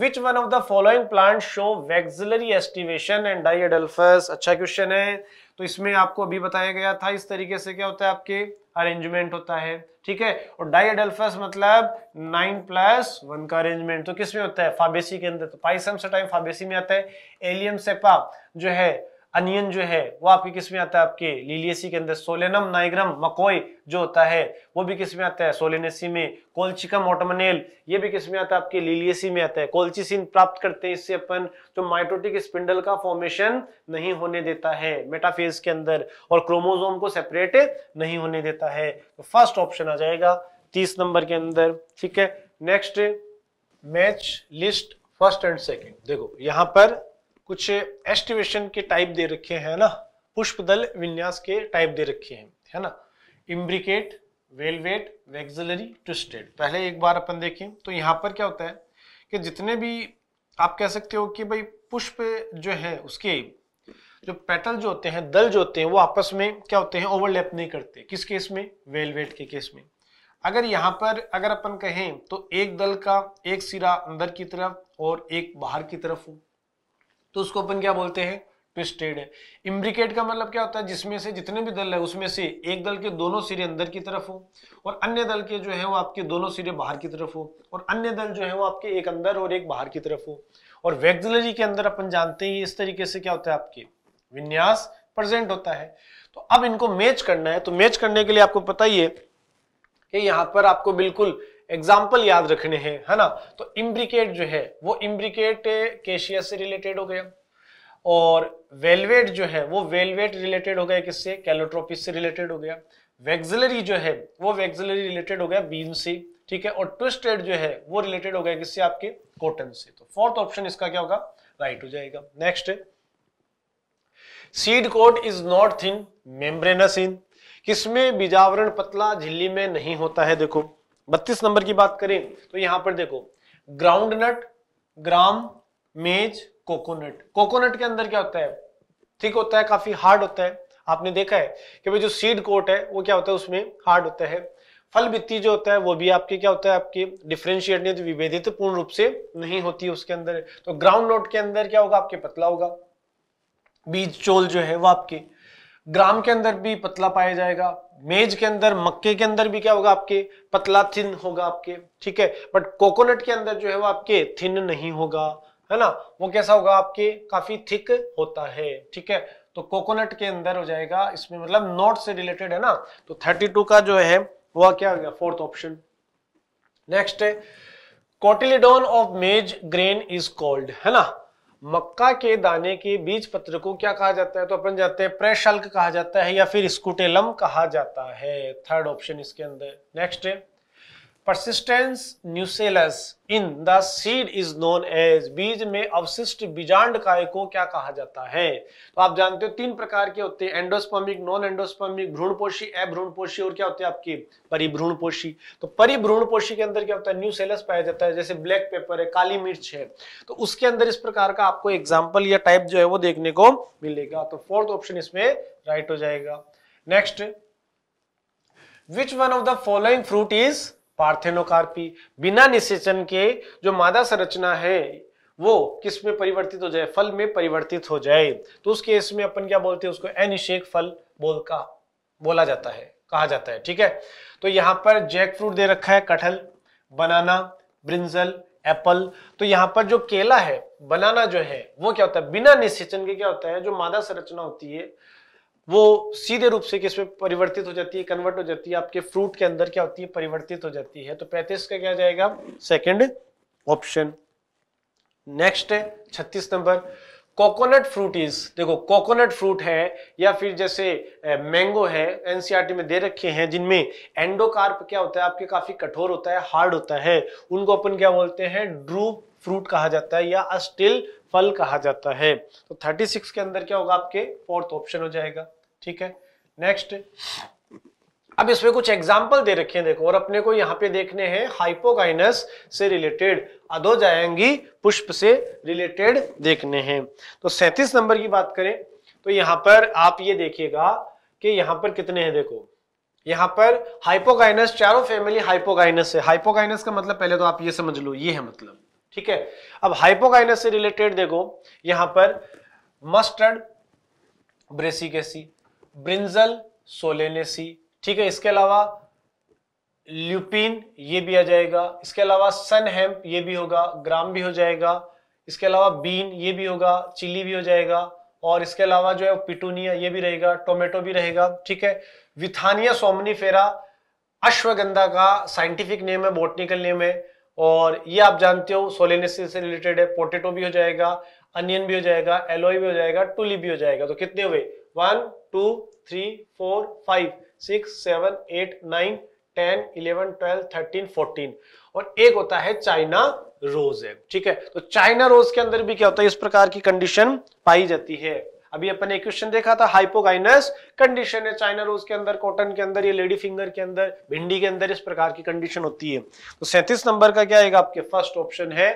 which one of the following plant show vexillary aestivation and diadelphous अच्छा क्वेश्चन है तो इसमें आपको अभी बताया गया था इस तरीके से क्या होता है आपके अरेंजमेंट होता है ठीक है और डाइडल्फस मतलब नाइन प्लस वन का अरेंजमेंट तो किसमें होता है फाबेसी के अंदर तो पाइसम से टाइम फाबेसी में आता है एलियम सेपा जो है अनियन जो है वो आपके किस में आता है आपके लीलियसी के अंदर सोलेनम नाइग्रम मकोई जो होता है वो भी किस में आता है सोलेनेसी में कोल्चिकम ओटमनेल ये भी किस में आता है आपके लीलियसी में आता है कोल्चिसिन प्राप्त करते हैं इससे अपन जो तो माइटोटिक स्पिंडल का फॉर्मेशन नहीं होने देता है मेटाफेज के अंदर और क्रोमोजोम को सेपरेट नहीं होने देता है तो फर्स्ट ऑप्शन आ जाएगा तीस नंबर के अंदर ठीक है next match list first and second देखो यहाँ पर कुछ एस्टिवेशन के टाइप दे रखे हैं ना पुष्प दल विन्यास के टाइप दे रखे हैं है ना इम्ब्रिकेट वेलवेट वेक्सिलरी ट्विस्टेड पहले एक बार अपन देखें तो यहाँ पर क्या होता है कि जितने भी आप कह सकते हो कि भाई पुष्प जो है उसके जो पेटल जो होते हैं दल जो होते हैं वो आपस में क्या होते हैं ओवरलैप नहीं करते किस केस में वेलवेट के केस में अगर यहाँ पर अगर अपन कहें तो एक दल का एक सिरा अंदर की तरफ और एक बाहर की तरफ हो तो उसको अपन क्या बोलते हैं ट्विस्टेड है इम्ब्रिकेट का मतलब क्या होता है जिसमें से जितने भी दल है उसमें से एक दल के दोनों सिरे अंदर की तरफ हो और अन्य दल के जो है वो आपके दोनों सिरे बाहर की तरफ हो और अन्य दल जो है वो आपके एक अंदर और एक बाहर की तरफ हो और वैक्सिलरी के अंदर अपन जानते ही इस तरीके से क्या होता है आपके विन्यास प्रजेंट होता है तो अब इनको मैच करना है तो मैच करने के लिए आपको पता ही है कि यहाँ पर आपको बिल्कुल एग्जाम्पल याद रखने हैं है ना तो इम्ब्रिकेट जो है वो इम्ब्रिकेट केशिया से रिलेटेड हो गया और वेलवेट जो है वो वेलवेट रिलेटेड हो गया किससे कैलोट्रोपिस से रिलेटेड हो गया वेक्सिलरी जो है वो वेक्सिलरी रिलेटेड हो गया बीन से ठीक है और ट्विस्टेड जो है वो रिलेटेड हो गया किससे आपके कॉटन से तो फोर्थ ऑप्शन इसका क्या होगा राइट हो जाएगा next seed coat is not thin membranous in किसमें बीजावरण पतला झिल्ली में नहीं होता है देखो बत्तीस नंबर की बात करें तो यहां पर देखो ग्राउंड नट ग्राम मेज कोकोनट कोकोनट के अंदर क्या होता है ठीक होता है काफी हार्ड होता है आपने देखा है कि भाई जो सीड कोट है वो क्या होता है उसमें हार्ड होता है फल भित्ति जो होता है वो भी आपके क्या होता है आपके डिफ्रेंशिएट नहीं विभेदित पूर्ण रूप से नहीं होती है उसके अंदर तो ग्राउंड नोट के अंदर क्या होगा आपके पतला होगा बीज चोल जो है वो आपके ग्राम के अंदर भी पतला पाया जाएगा मेज के अंदर मक्के के अंदर भी क्या होगा आपके पतला थिन होगा आपके ठीक है बट कोकोनट के अंदर जो है वो आपके थिन नहीं होगा है ना वो कैसा होगा आपके काफी थिक होता है ठीक है तो कोकोनट के अंदर हो जाएगा इसमें मतलब नॉट से रिलेटेड है ना तो 32 का जो है वह क्या हो गया फोर्थ ऑप्शन नेक्स्ट है cotyledon of maize grain is called है ना मक्का के दाने के बीज पत्र को क्या कहा जाता है तो अपन जाते हैं प्रेशल्क कहा जाता है या फिर स्कूटेलम कहा जाता है थर्ड ऑप्शन इसके अंदर नेक्स्ट है persistence nucellus in the seed is known as बीज में अवशिष्ट बीजांड काय को क्या कहा जाता है तो आप जानते हो तीन प्रकार के होते हैं एंडोस्पर्मिक नॉन एंडोस्पर्मिक भ्रूणपोषी अभ्रूणपोषी और क्या होते हैं आपके परिभ्रूणपोषी तो परिभ्रूणपोषी के अंदर क्या होता है न्यूसेलस पाया जाता है जैसे ब्लैक पेपर है काली मिर्च है तो उसके अंदर इस प्रकार का आपको एग्जाम्पल या टाइप जो है वो देखने को मिलेगा तो फोर्थ ऑप्शन इसमें राइट हो जाएगा next which one of the following fruit is parthenocarpy बिना निषेचन के जो मादा संरचना है वो किस में परिवर्तित हो जाए फल में परिवर्तित हो जाए तो उस केस में अपन क्या बोलते हैं उसको अनिषेक फल बोल का बोला जाता है कहा जाता है ठीक है तो यहाँ पर जैक फ्रूट दे रखा है कटहल बनाना ब्रिंजल एप्पल तो यहाँ पर जो केला है बनाना जो है वो क्या होता है बिना निषेचन के क्या होता है जो मादा संरचना होती है वो सीधे रूप से किसमें परिवर्तित हो जाती है कन्वर्ट हो जाती है आपके फ्रूट के अंदर क्या होती है परिवर्तित हो जाती है तो पैंतीस का क्या जाएगा सेकेंड ऑप्शन नेक्स्ट है छत्तीस नंबर कोकोनट फ्रूट इज देखो कोकोनट फ्रूट है या फिर जैसे मैंगो है एनसीआरटी e में दे रखे हैं जिनमें एंडोकार्प क्या होता है आपके काफी कठोर होता है हार्ड होता है उनको अपन क्या बोलते हैं ड्रूप फ्रूट कहा जाता है या अस्टिल फल कहा जाता है तो 36 के अंदर क्या होगा आपके फोर्थ ऑप्शन हो जाएगा ठीक है नेक्स्ट अब इसमें कुछ एग्जाम्पल दे रखे हैं देखो और अपने को यहाँ पे देखने हैं हाइपोगाइनस से रिलेटेड अधोजायंगी पुष्प से रिलेटेड देखने हैं तो सैतीस नंबर की बात करें तो यहाँ पर आप ये देखिएगा कि यहाँ पर कितने हैं देखो यहाँ पर हाइपोगाइनस चारों फैमिली हाइपोगाइनस है हाइपोगाइनस का मतलब पहले तो आप ये समझ लो ये है मतलब ठीक है अब हाइपोकाइनस से रिलेटेड देखो यहां पर मस्टर्ड ब्रेसिकेसी ब्रिंजल सोलेनेसी ठीक है इसके अलावा ल्यूपिन ये भी आ जाएगा इसके अलावा सन हेम्प ये भी होगा ग्राम भी हो जाएगा इसके अलावा बीन ये भी होगा चिली भी हो जाएगा और इसके अलावा जो है पिटूनिया ये भी रहेगा टोमेटो भी रहेगा ठीक है विथानिया सोमनीफेरा अश्वगंधा का साइंटिफिक नेम है बोटनिकल नेम है और ये आप जानते हो सोलेनेसी से रिलेटेड है पोटेटो भी हो जाएगा अनियन भी हो जाएगा एलोई भी हो जाएगा टूली भी हो जाएगा तो कितने हुए one two three four five six seven eight nine ten eleven twelve thirteen fourteen और एक होता है चाइना रोज है ठीक है तो चाइना रोज के अंदर भी क्या होता है इस प्रकार की कंडीशन पाई जाती है अभी अपन क्वेश्चन देखा था हाइपोगाइनस कंडीशन है चाइना रोज के अंदर कॉटन के अंदर या लेडी फिंगर के अंदर भिंडी के अंदर इस प्रकार की कंडीशन होती है तो सैंतीस नंबर का क्या आएगा आपके फर्स्ट ऑप्शन है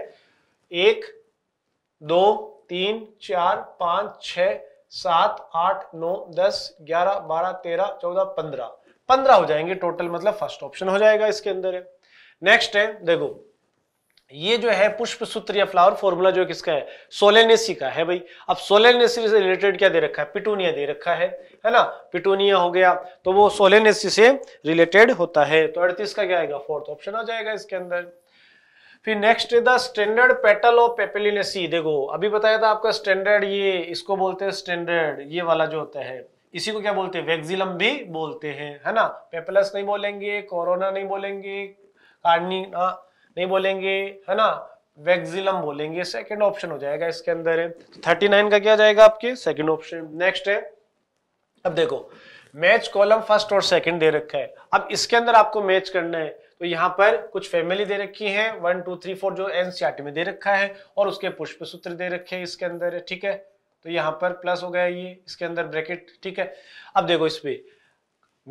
एक दो तीन चार पांच छ सात आठ नौ दस ग्यारह बारह तेरह चौदह पंद्रह पंद्रह हो जाएंगे टोटल मतलब फर्स्ट ऑप्शन हो जाएगा इसके अंदर है नेक्स्ट है देखो ये जो है पुष्प सूत्र या फ्लावर फॉर्मूला जो किसका है सोलेनेसी का है भाई अब सोलेनेसी से रिलेटेड क्या दे रखा है पिटूनिया दे रखा है है ना पिटूनिया हो गया तो वो सोलेनेसी से रिलेटेड होता है तो अड़तीस का क्या आएगा फोर्थ ऑप्शन आ जाएगा इसके अंदर फिर next the standard petal of Papilionaceae देखो अभी बताया था आपका स्टैंडर्ड ये इसको बोलते हैं स्टैंडर्ड ये वाला जो होता है इसी को क्या बोलते हैं वेक्सिलम भी बोलते हैं है ना पेपलस नहीं बोलेंगे कोरोना नहीं बोलेंगे कार्नी नहीं बोलेंगे है ना वेक्सिलम बोलेंगे सेकेंड ऑप्शन हो जाएगा इसके अंदर थर्टी तो नाइन का क्या जाएगा आपके सेकेंड ऑप्शन नेक्स्ट है अब देखो मैच कॉलम फर्स्ट और सेकेंड दे रखा है अब इसके अंदर आपको मैच करना है तो यहाँ पर कुछ फैमिली दे रखी है वन टू थ्री फोर जो एनसीआरटी e में दे रखा है और उसके पुष्प सूत्र दे रखे हैं इसके अंदर ठीक है तो यहाँ पर प्लस हो गया ये इसके अंदर ब्रैकेट ठीक है अब देखो इस पे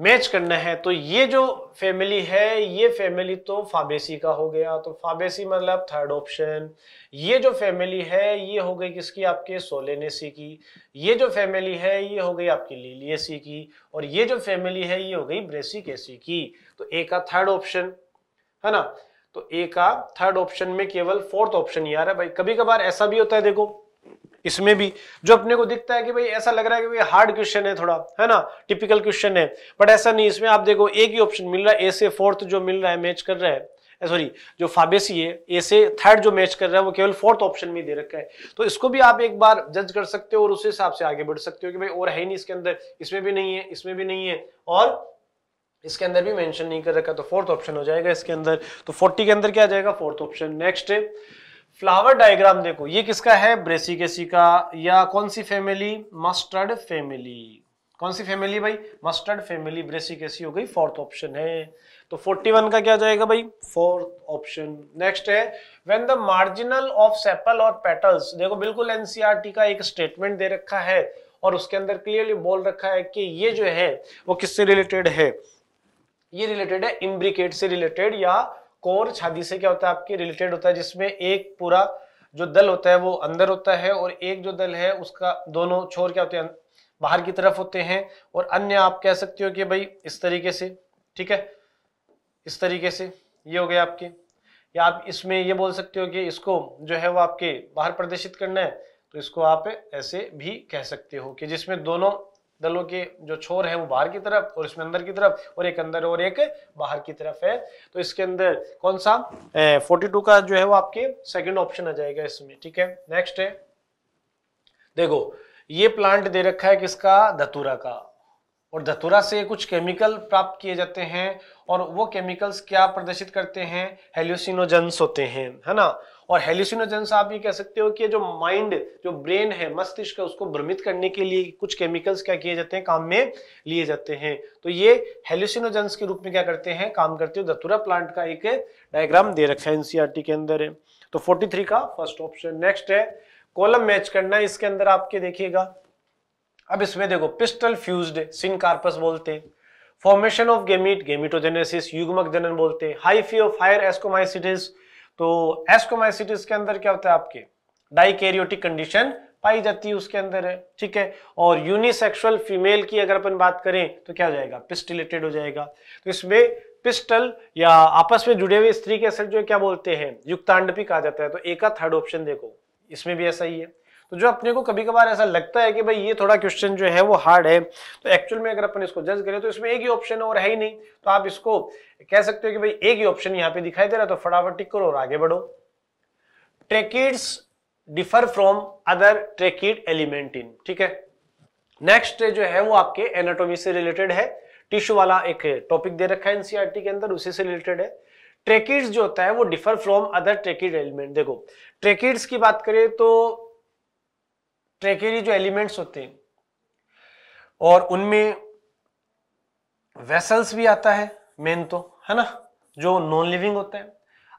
मैच करना है तो ये जो फैमिली है ये फैमिली तो फाबेसी का हो गया तो फाबेसी मतलब थर्ड ऑप्शन ये जो फैमिली है ये हो गई किसकी आपके सोलेनेसी की ये जो फैमिली है ये हो गई आपकी लीलियसी की और ये जो फैमिली है ये हो गई ब्रेसिकेसी की तो ए का थर्ड ऑप्शन है ना तो ए का थर्ड ऑप्शन में केवल फोर्थ ऑप्शन ही आ रहा है भाई कभी कभार ऐसा भी होता है देखो इसमें भी जो अपने को दिखता है कि भाई ऐसा लग रहा है कि भाई हार्ड क्वेश्चन है थोड़ा है ना टिपिकल क्वेश्चन है बट ऐसा नहीं इसमें आप देखो एक ही ऑप्शन मिल रहा है ए से फोर्थ जो मिल रहा है मैच कर रहा है सॉरी eh, जो फाबेसी है ए से थर्ड जो मैच कर रहा है वो केवल फोर्थ ऑप्शन में दे रखा है तो इसको भी आप एक बार जज कर सकते हो और उस हिसाब से आगे बढ़ सकते हो कि भाई और है नहीं इसके अंदर इसमें भी नहीं है इसमें भी नहीं है और इसके अंदर भी मेंशन नहीं कर रखा तो फोर्थ ऑप्शन हो जाएगा इसके अंदर तो फोर्टी के अंदर क्या आ जाएगा fourth option next flower diagram देखो ये किसका है ब्रेसिकेसी का या कौन सी फैमिली मस्टर्ड फैमिली कौन सी फैमिली भाई मस्टर्ड फैमिली ब्रेसिकेसी हो गई फोर्थ ऑप्शन है तो 41 का क्या जाएगा भाई फोर्थ ऑप्शन नेक्स्ट है when the marginal of sepal और पेटल्स देखो बिल्कुल एनसीईआरटी e का एक स्टेटमेंट दे रखा है और उसके अंदर क्लियरली बोल रखा है कि ये जो है वो किससे रिलेटेड है ये रिलेटेड है इम्ब्रिकेट से रिलेटेड या कोर छादी से क्या होता है आपके रिलेटेड होता है जिसमें एक पूरा जो दल होता है वो अंदर होता है और एक जो दल है उसका दोनों छोर क्या होते हैं बाहर की तरफ होते हैं और अन्य आप कह सकते हो कि भाई इस तरीके से ठीक है इस तरीके से ये हो गया आपके या आप इसमें ये बोल सकते हो कि इसको जो है वो आपके बाहर प्रदर्शित करना है तो इसको आप ऐसे भी कह सकते हो कि जिसमें दोनों दलों के जो छोर है वो बाहर की तरफ और इसमें अंदर की तरफ और एक अंदर और एक बाहर की तरफ है तो इसके अंदर कौन सा फोर्टी टू का जो है वो आपके सेकंड ऑप्शन आ जाएगा इसमें ठीक है नेक्स्ट है देखो ये प्लांट दे रखा है किसका धतूरा का और धतूरा से कुछ केमिकल प्राप्त किए जाते हैं और वो केमिकल्स क्या प्रदर्शित करते हैं हेल्यूसिनोजेंस होते हैं है ना और हेल्यूसिनोजेंस आप ये कह सकते हो कि जो माइंड जो ब्रेन है मस्तिष्क है उसको भ्रमित करने के लिए कुछ केमिकल्स क्या किए जाते हैं काम में लिए जाते हैं तो ये हेल्यूसिनोजेंस के रूप में क्या करते हैं काम करते हो दतुरा प्लांट का एक डायग्राम दे रखा है एनसीआरटी के अंदर तो है तो 43 का फर्स्ट ऑप्शन नेक्स्ट है कॉलम मैच करना है इसके अंदर आपके देखिएगा अब इसमें देखो पिस्टल फ्यूज्ड सिनकार्पस बोलते हैं फॉर्मेशन ऑफ गेमिट गेमिटोजेनेसिस युग्मक जनन बोलते हैं hyphae of higher ascomycetes तो एस्कोमाइसिटिस के अंदर क्या होता है आपके डाइकेरियोटिक कंडीशन पाई जाती है उसके अंदर है ठीक है और यूनिसेक्सुअल फीमेल की अगर अपन बात करें तो क्या हो जाएगा पिस्टिलेटेड हो जाएगा तो इसमें पिस्टल या आपस में जुड़े हुए स्त्री के असर जो क्या बोलते हैं युक्तांड भी कहा जाता है तो एक का थर्ड ऑप्शन देखो इसमें भी ऐसा ही है तो जो अपने को कभी कभार ऐसा लगता है कि भाई ये थोड़ा क्वेश्चन जो है वो हार्ड है तो एक्चुअल में अगर अपन इसको जज करें तो इसमें एक ही ऑप्शन और है ही नहीं तो आप इसको कह सकते हो कि भाई एक ही ऑप्शन यहाँ पे दिखाई दे रहा है तो फटाफट टिक करो और आगे बढ़ो tracheids differ from other tracheid element in ठीक है नेक्स्ट जो है वो आपके एनाटोमी से रिलेटेड है टिश्यू वाला एक टॉपिक दे रखा है एनसीआरटी e के अंदर उसी से रिलेटेड है ट्रेकिड्स जो होता है वो differ from other tracheid element देखो ट्रेकिड्स की बात करें तो ट्रेकेरी जो एलिमेंट्स होते हैं और उनमें वेसल्स भी आता है मेन तो है ना जो नॉन लिविंग होता है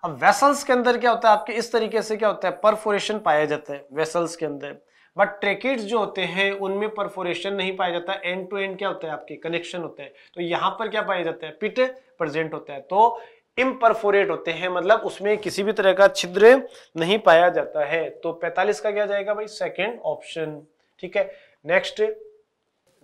अब वेसल्स के अंदर क्या होता है आपके इस तरीके से क्या होता है परफोरेशन पाया जाता है वेसल्स के अंदर बट ट्रेकेट जो होते हैं उनमें परफोरेशन नहीं पाया जाता एंड टू एंड क्या होता है आपके कनेक्शन होते हैं तो यहां पर क्या पाया जाता है पिट प्रेजेंट होता है तो इम्परफोरेट होते हैं मतलब उसमें किसी भी तरह का छिद्र नहीं पाया जाता है तो 45 का क्या जाएगा भाई सेकंड ऑप्शन ठीक है next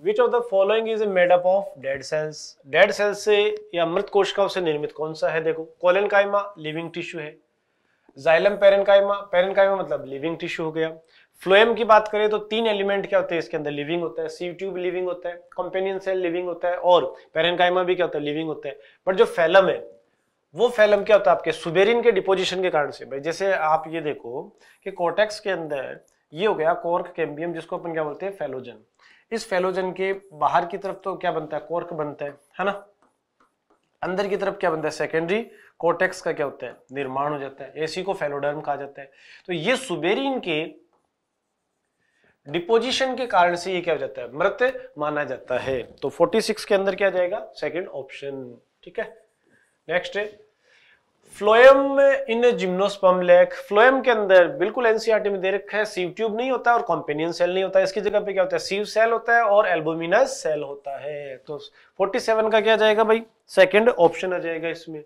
which of the following is made up of dead cells dead cells से या मृत कोशिकाओं से निर्मित कौन सा है देखो कॉलन कायमा लिविंग टिश्यू है जाइलम पेरन कायमा पेरन कायमा मतलब लिविंग टिश्यू हो गया फ्लोएम की बात करें तो तीन एलिमेंट क्या होते हैं इसके अंदर लिविंग होता है सी ट्यूब लिविंग होता है कंपेनियन सेल लिविंग होता है और पेरन कायमा भी क्या होता है लिविंग होता है बट जो फैलम है वो फैलम क्या होता है आपके सुबेरिन के डिपोजिशन के कारण से भाई जैसे आप ये देखो कि कोटेक्स के अंदर ये हो गया कॉर्क कैम्बियम जिसको अपन क्या बोलते हैं फेलोजन इस फेलोजन के बाहर की तरफ तो क्या बनता है कॉर्क बनता है है ना अंदर की तरफ क्या बनता है सेकेंडरी कोटेक्स का क्या होता है निर्माण हो जाता है एसी को फेलोडर्म कहा जाता है तो ये सुबेरिन के डिपोजिशन के कारण से ये क्या हो जाता है मृत माना जाता है तो 46 के अंदर क्या जाएगा सेकेंड ऑप्शन ठीक है नेक्स्ट है phloem in gymnosperm lack phloem के अंदर बिल्कुल एनसीआरटी में दे रखा है सीव ट्यूब नहीं होता और कॉम्पेनियन सेल नहीं होता इसकी जगह पे क्या होता है सीव सेल होता है और एल्बोमिनस सेल होता है तो 47 का क्या जाएगा भाई सेकंड ऑप्शन आ जाएगा इसमें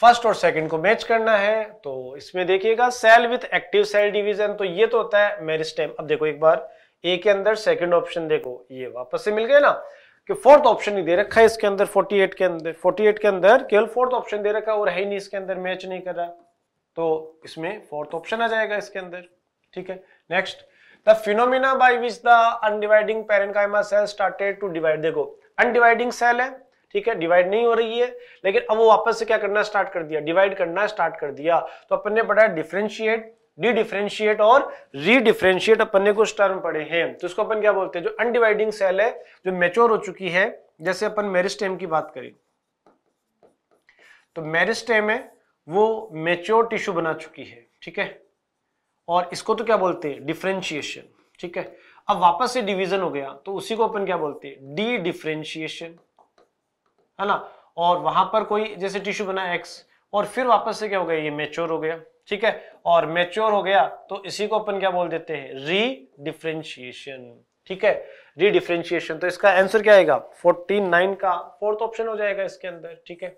फर्स्ट और सेकंड को मैच करना है तो इसमें देखिएगा cell with active cell division तो ये तो होता है मेरिस्टेम अब देखो एक बार ए के अंदर सेकेंड ऑप्शन देखो ये वापस से मिल गया ना कि फोर्थ ऑप्शन ही दे रखा है इसके अंदर 48 के अंदर 48 के अंदर केवल फोर्थ ऑप्शन दे रखा है और है ही नहीं इसके अंदर मैच नहीं कर रहा तो इसमें फोर्थ ऑप्शन आ जाएगा इसके अंदर ठीक है next the phenomena by which the undividing parenchyma cell started to divide देखो अनडिवाइडिंग सेल है ठीक है डिवाइड नहीं हो रही है लेकिन अब वो वापस से क्या करना स्टार्ट कर दिया डिवाइड करना स्टार्ट कर दिया तो अपन ने पढ़ा है डिफ्रेंशिएट डी डिफ्रेंशिएट और रीडिफ्रेंशिएट अपन ने कुछ टर्म पड़े हैं तो इसको अपन क्या बोलते हैं जो अनडिवाइडिंग सेल है जो मेच्योर हो चुकी है जैसे अपन मेरिस्टेम की बात करें तो मेरिस्टेम है वो मेच्योर टिश्यू बना चुकी है ठीक है और इसको तो क्या बोलते हैं डिफ्रेंशिएशन ठीक है अब वापस से डिविजन हो गया तो उसी को अपन क्या बोलते हैं डी डिफ्रेंशिएशन है ना और वहां पर कोई जैसे टिश्यू बना एक्स और फिर वापस से क्या हो गया ये मेच्योर हो गया ठीक है और मेच्योर हो गया तो इसी को अपन क्या बोल देते हैं री डिफ्रेंशिएशन ठीक है री डिफ्रेंशिएशन तो इसका आंसर क्या आएगा फोर्टीन नाइन का फोर्थ ऑप्शन हो जाएगा इसके अंदर ठीक है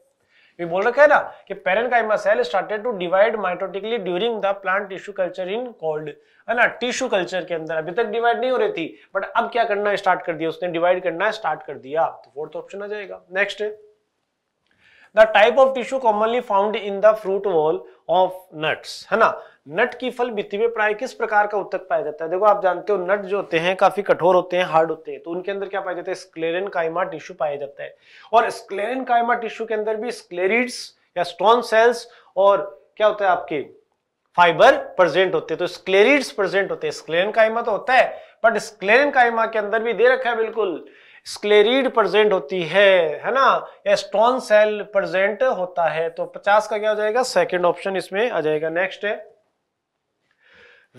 ये बोल रखा है ना कि parenchyma cell started to divide mitotically during the plant tissue culture in called है ना टिश्यू कल्चर के अंदर अभी तक डिवाइड नहीं हो रही थी बट अब क्या करना स्टार्ट कर दिया उसने डिवाइड करना स्टार्ट कर दिया तो फोर्थ ऑप्शन आ जाएगा नेक्स्ट है the type of tissue commonly found in the fruit wall of nuts है ना नट की फल भित्ति में प्राय किस प्रकार का उत्तक पाया जाता है देखो आप जानते हो नट जो होते हैं काफी कठोर होते हैं हार्ड होते हैं तो उनके अंदर क्या पाया जाता है स्क्लेरन कायमा टिश्यू पाया जाता है और स्क्लेरन कायमा टिश्यू के अंदर भी स्क्लेरिड्स या स्टोन सेल्स और क्या होता है आपके फाइबर प्रेजेंट होते हैं तो स्क्लेरिड्स प्रेजेंट होते हैं स्क्लेरन कायमा तो होता है बट स्क्लेरन कायमा के अंदर भी दे रखा है बिल्कुल स्क्लेरिड प्रेजेंट होती है है ना या स्टोन सेल प्रेजेंट होता है तो 50 का क्या हो जाएगा सेकंड ऑप्शन इसमें आ जाएगा नेक्स्ट है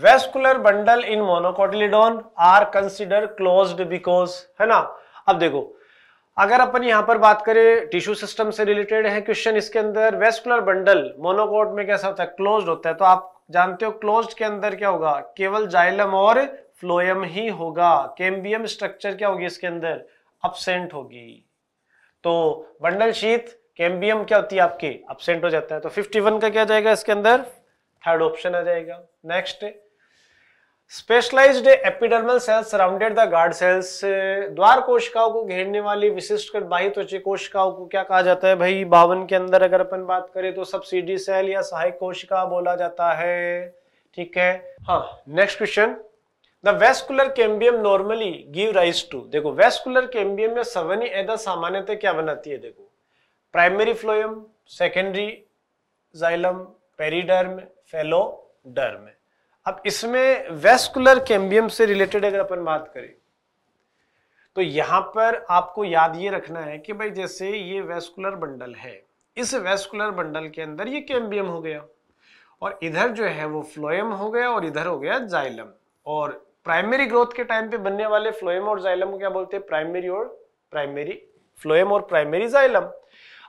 vascular bundle in monocotyledon are consider closed because है ना अब देखो अगर अपन यहां पर बात करें टिश्यू सिस्टम से रिलेटेड है क्वेश्चन इसके अंदर वेस्कुलर बंडल मोनोकोट में कैसा होता है क्लोज होता है तो आप जानते हो क्लोज्ड के अंदर क्या होगा केवल जाइलम और फ्लोएम ही होगा केम्बियम स्ट्रक्चर क्या होगी इसके अंदर अपसेंट होगी तो बंडल शीत केम्बियम क्या होती है आपकी अपसेंट हो जाता है तो 51 का क्या जाएगा इसके अंदर थर्ड ऑप्शन आ जाएगा next specialised epidermal cells surrounded the guard cells द्वार कोशिकाओं को घेरने वाली विशिष्टकृत कर बाह्य त्वची कोशिकाओं को क्या कहा जाता है भाई बावन के अंदर अगर अपन बात करें तो सब्सिडी सेल या सहायक कोशिका बोला जाता है ठीक है हाँ next question the vascular cambium normally give rise to देखो वेस्कुलर कैम्बियम में सवनी एदा सामान्यतः क्या बनाती है देखो primary phloem secondary xylem periderm डर्म अब इसमें वेस्कुलर कैम्बियम से रिलेटेड अगर अपन बात करें तो यहां पर आपको याद ये रखना है कि भाई जैसे ये वेस्कुलर बंडल है इस वेस्कुलर बंडल के अंदर ये कैम्बियम हो गया और इधर जो है वो फ्लोएम हो गया और इधर हो गया जाइलम और प्राइमरी ग्रोथ के टाइम पे बनने वाले फ्लोएम और जाइलम को क्या बोलते हैं प्राइमरी और प्राइमरी फ्लोएम और प्राइमरी जाइलम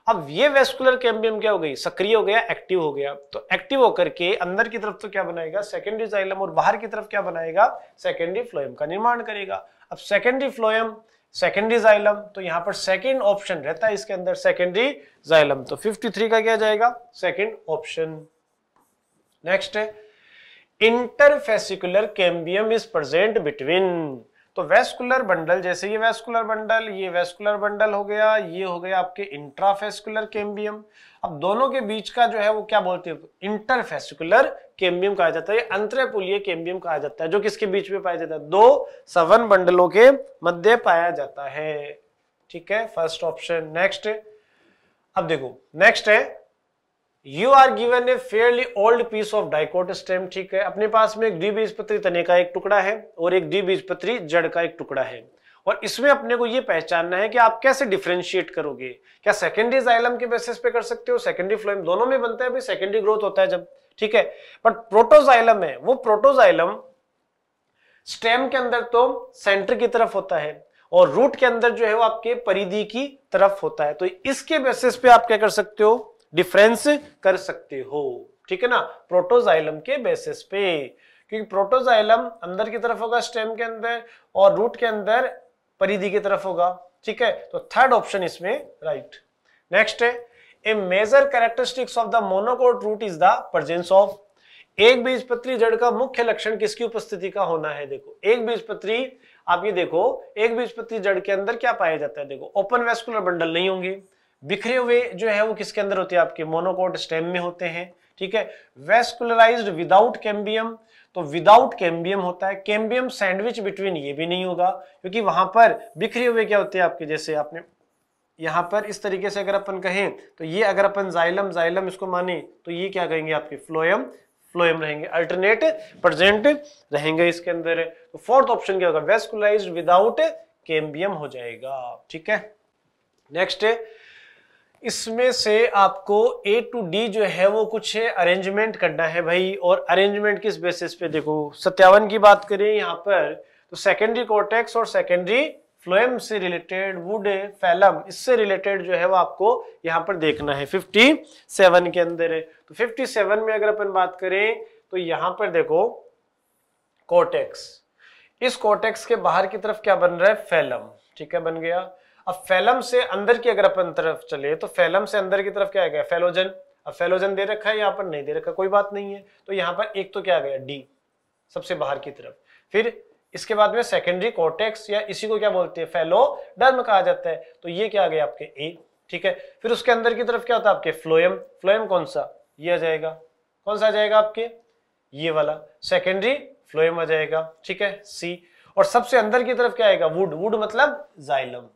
अब ये वेस्कुलर कैम्बियम क्या हो गई सक्रिय हो गया एक्टिव हो गया तो एक्टिव होकर के अंदर की तरफ तो क्या बनाएगा सेकेंडरी जाइलम और बाहर की तरफ क्या बनाएगा सेकेंडरी फ्लोएम का निर्माण करेगा अब सेकेंडरी फ्लोएम सेकेंडरी जाइलम तो यहां पर सेकेंड ऑप्शन रहता है इसके अंदर सेकेंडरी जाइलम तो 53 का क्या जाएगा सेकेंड ऑप्शन नेक्स्ट है interfascicular cambium is present between तो वेस्कुलर बंडल जैसे ये वेस्कुलर बंडल ये वेस्कुलर बंडल हो गया ये हो गया आपके इंट्राफेस्कुलर कैम्बियम अब दोनों के बीच का जो है वो क्या बोलते हैं इंटरफेसिकुलर कैम्बियम कहा जाता है अंतरपुलीय कैम्बियम कहा जाता है जो किसके बीच में पाया जाता है दो सवन बंडलों के मध्य पाया जाता है ठीक है फर्स्ट ऑप्शन नेक्स्ट अब देखो नेक्स्ट है you are given a fairly old piece of dicot stem ठीक है अपने पास में एक द्विबीजपत्री तने का एक टुकड़ा है और एक द्विबीजपत्री जड़ का एक टुकड़ा है और इसमें अपने को ये पहचानना है कि आप कैसे डिफ्रेंशिएट करोगे क्या सेकेंडरी जाइलम के बेसिस पे कर सकते हो सेकेंडरी फ्लोएम दोनों में बनता है सेकेंडरी ग्रोथ होता है जब ठीक है बट प्रोटोजाइलम है वो प्रोटोजाइलम स्टेम के अंदर तो सेंटर की तरफ होता है और रूट के अंदर जो है वो आपके परिधि की तरफ होता है तो इसके बेसिस पे आप क्या कर सकते हो डिफरेंस कर सकते हो ठीक है ना प्रोटोजाइलम के बेसिस पे क्योंकि प्रोटोजाइलम अंदर की तरफ होगा स्टेम के अंदर और रूट के अंदर परिधि की तरफ होगा ठीक है तो थर्ड ऑप्शन इसमें राइट नेक्स्ट है a major characteristics of the monocot root is the presence of एक बीजपत्री जड़ का मुख्य लक्षण किसकी उपस्थिति का होना है देखो एक बीजपत्री आप ये देखो एक बीजपत्री जड़ के अंदर क्या पाया जाता है देखो ओपन वेस्कुलर बंडल नहीं होंगे बिखरे हुए जो है वो किसके अंदर होते हैं आपके मोनोकोट स्टेम में होते हैं ठीक है वेस्कुलराइज्ड विदाउट कैम्बियम तो विदाउट कैम्बियम होता है कैम्बियम सैंडविच बिटवीन ये भी नहीं होगा क्योंकि वहां पर बिखरे हुए क्या होते हैं आपके जैसे आपने यहां पर इस तरीके से अगर अपन कहें तो ये अगर अपन जाइलम जाइलम इसको माने तो ये क्या कहेंगे आपके फ्लोएम फ्लोएम रहेंगे अल्टरनेट प्रेजेंट रहेंगे इसके अंदर तो फोर्थ ऑप्शन क्या होगा वेस्कुलराइज विदाउट कैम्बियम हो जाएगा ठीक है नेक्स्ट है इसमें से आपको ए टू डी जो है वो कुछ अरेंजमेंट करना है भाई और अरेंजमेंट किस बेसिस पे देखो सत्यावन की बात करें यहाँ पर तो सेकेंडरी कोटेक्स और सेकेंडरी फ्लोएम से रिलेटेड वुड फैलम इससे रिलेटेड जो है वो आपको यहाँ पर देखना है 57 के अंदर है तो 57 में अगर अपन बात करें तो यहाँ पर देखो कोटेक्स इस कोटेक्स के बाहर की तरफ क्या बन रहा है फैलम ठीक है बन गया अब फैलम से अंदर की अगर अपन तरफ चले तो फैलम से अंदर की तरफ क्या आ गया फेलोजन अब फेलोजन दे रखा है यहाँ पर नहीं दे रखा कोई बात नहीं है तो यहाँ पर एक तो क्या आ गया डी सबसे बाहर की तरफ फिर इसके बाद में सेकेंडरी कोटेक्स या इसी को क्या बोलते हैं फेलो डर्म कहा जाता है तो ये क्या आ गया आपके ए ठीक है फिर उसके अंदर की तरफ क्या होता है आपके फ्लोएम फ्लोएम कौन सा ये आ जाएगा कौन सा आ जाएगा आपके ये वाला सेकेंडरी फ्लोएम आ जाएगा ठीक है सी और सबसे अंदर की तरफ क्या आएगा वुड वुड मतलब जाइलम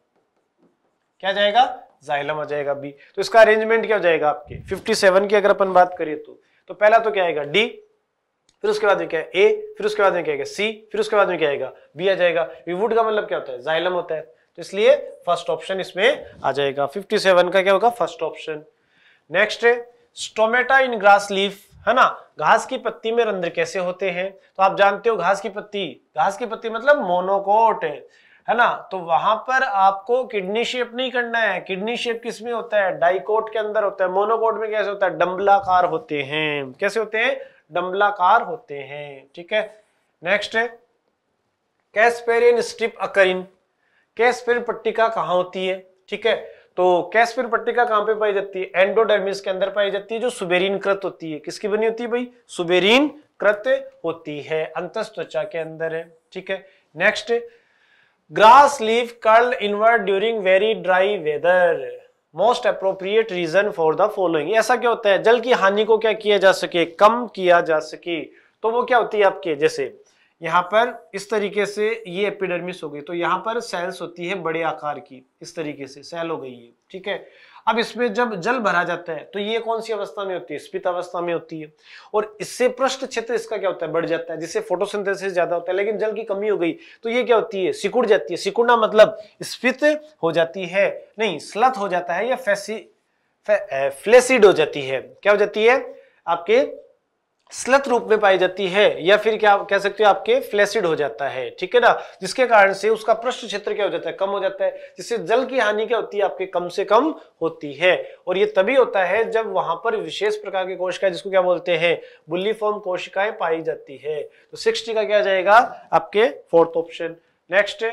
क्या जाएगा जाइलम आ जाएगा बी तो इसका अरेंजमेंट क्या हो जाएगा आपके 57 की अगर अपन बात करें तो तो पहला तो क्या आएगा डी फिर उसके बाद में क्या है ए फिर उसके बाद में क्या आएगा सी फिर उसके बाद में क्या आएगा बी आ जाएगा विवुड का मतलब क्या होता है जाइलम होता है तो इसलिए फर्स्ट ऑप्शन इसमें आ जाएगा 57 का क्या होगा फर्स्ट ऑप्शन नेक्स्ट है स्टोमेटा इन ग्रास लीफ है ना घास की पत्ती में रंध्र कैसे होते हैं तो आप जानते हो घास की पत्ती घास की पत्ती मतलब मोनोकोट है है ना तो वहां पर आपको किडनी शेप नहीं करना है किडनी शेप किस में होता है डाइकोट के अंदर होता है मोनोकोट में कैसे होता है डम्बलाकार होते हैं कैसे होते हैं डम्बलाकार होते हैं ठीक है नेक्स्ट है कैसपेरियन स्ट्रिप अकरिन कैस्पेरियन पट्टिका कहाँ होती है ठीक है तो कैस्पेरियन पट्टिका कहां पे पाई जाती है एंडोडर्मिस के अंदर पाई जाती है जो सुबेरिन कृत होती है किसकी बनी होती है भाई सुबेरिन कृत होती है अंतस्त्वचा के अंदर है ठीक है next grass leave curl inward during very dry weather most appropriate reason for the following ऐसा क्या होता है जल की हानि को क्या किया जा सके कम किया जा सके तो वो क्या होती है आपके जैसे यहाँ पर इस तरीके से ये एपिडर्मिस हो गई तो यहाँ पर सेल्स होती है बड़े आकार की इस तरीके से सेल हो गई है ठीक है अब इसमें जब जल भरा जाता है तो ये कौन सी अवस्था में होती है स्पित अवस्था में होती है और इससे पृष्ठ क्षेत्र इसका क्या होता है बढ़ जाता है जिससे फोटोसिंथेसिस ज्यादा होता है लेकिन जल की कमी हो गई तो ये क्या होती है सिकुड़ जाती है सिकुड़ना मतलब स्पित हो जाती है नहीं स्लत हो जाता है या फैसी फ्लेसिड हो जाती है क्या हो जाती है आपके स्लत रूप में पाई जाती है या फिर क्या कह सकते हो आपके फ्लैसिड हो जाता है ठीक है ना जिसके कारण से उसका पृष्ठ क्षेत्र क्या हो जाता है कम हो जाता है जिससे जल की हानि क्या होती है आपके कम से कम होती है और ये तभी होता है जब वहां पर विशेष प्रकार की कोशिकाएं जिसको क्या बोलते हैं बुल्लीफॉर्म कोशिकाएं पाई जाती है तो सिक्सटी का क्या जाएगा आपके fourth option next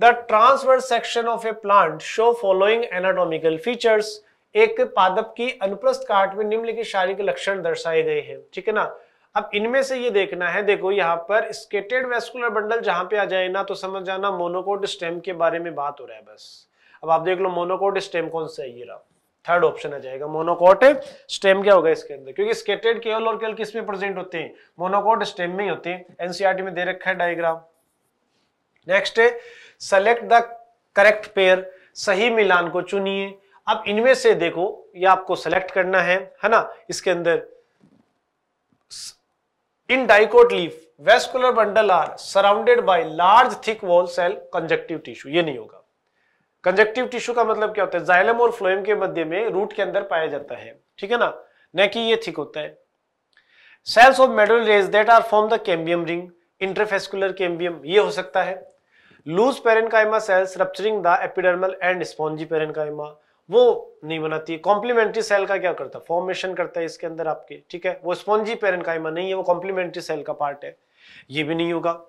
the transverse section of a plant show following anatomical features एक पादप की अनुप्रस्थ काट में निम्नलिखित शारीरिक लक्षण दर्शाए गए हैं ठीक है ना अब इनमें से ये देखना है देखो यहाँ पर स्केटेड वेस्कुलर बंडल जहां पे आ जाए ना तो समझ जाना मोनोकोट स्टेम के बारे में बात हो रहा है बस अब आप देख लो मोनोकोट स्टेम कौन सा है ये रहा थर्ड ऑप्शन आ जाएगा मोनोकोट स्टेम क्या होगा इसके अंदर क्योंकि स्केटेड केवल और केवल किस में प्रेजेंट होते हैं मोनोकोट स्टेम में ही होते हैं एनसीआरटी e में दे रखा है डायग्राम नेक्स्ट है सेलेक्ट द करेक्ट पेयर सही मिलान को चुनिए अब इनमें से देखो ये आपको सेलेक्ट करना है है ना इसके अंदर in dicot leaf vascular bundle are surrounded by large thick wall cell conjunctive tissue ये नहीं होगा कंजक्टिव टिश्यू का मतलब क्या होता है जाइलम और फ्लोएम के मध्य में रूट के अंदर पाया जाता है ठीक है ना न कि ये थिक होता है cells of medullary rays that are form the cambium ring interfascicular cambium ये हो सकता है loose parenchyma cells rupturing the epidermal and spongy parenchyma वो नहीं बनाती है कॉम्प्लीमेंट्री सेल का क्या करता है फॉर्मेशन करता है इसके अंदर आपके ठीक है वो स्पॉन्जी पेरन कायमा नहीं है वो कॉम्प्लीमेंट्री सेल का पार्ट है ये भी नहीं होगा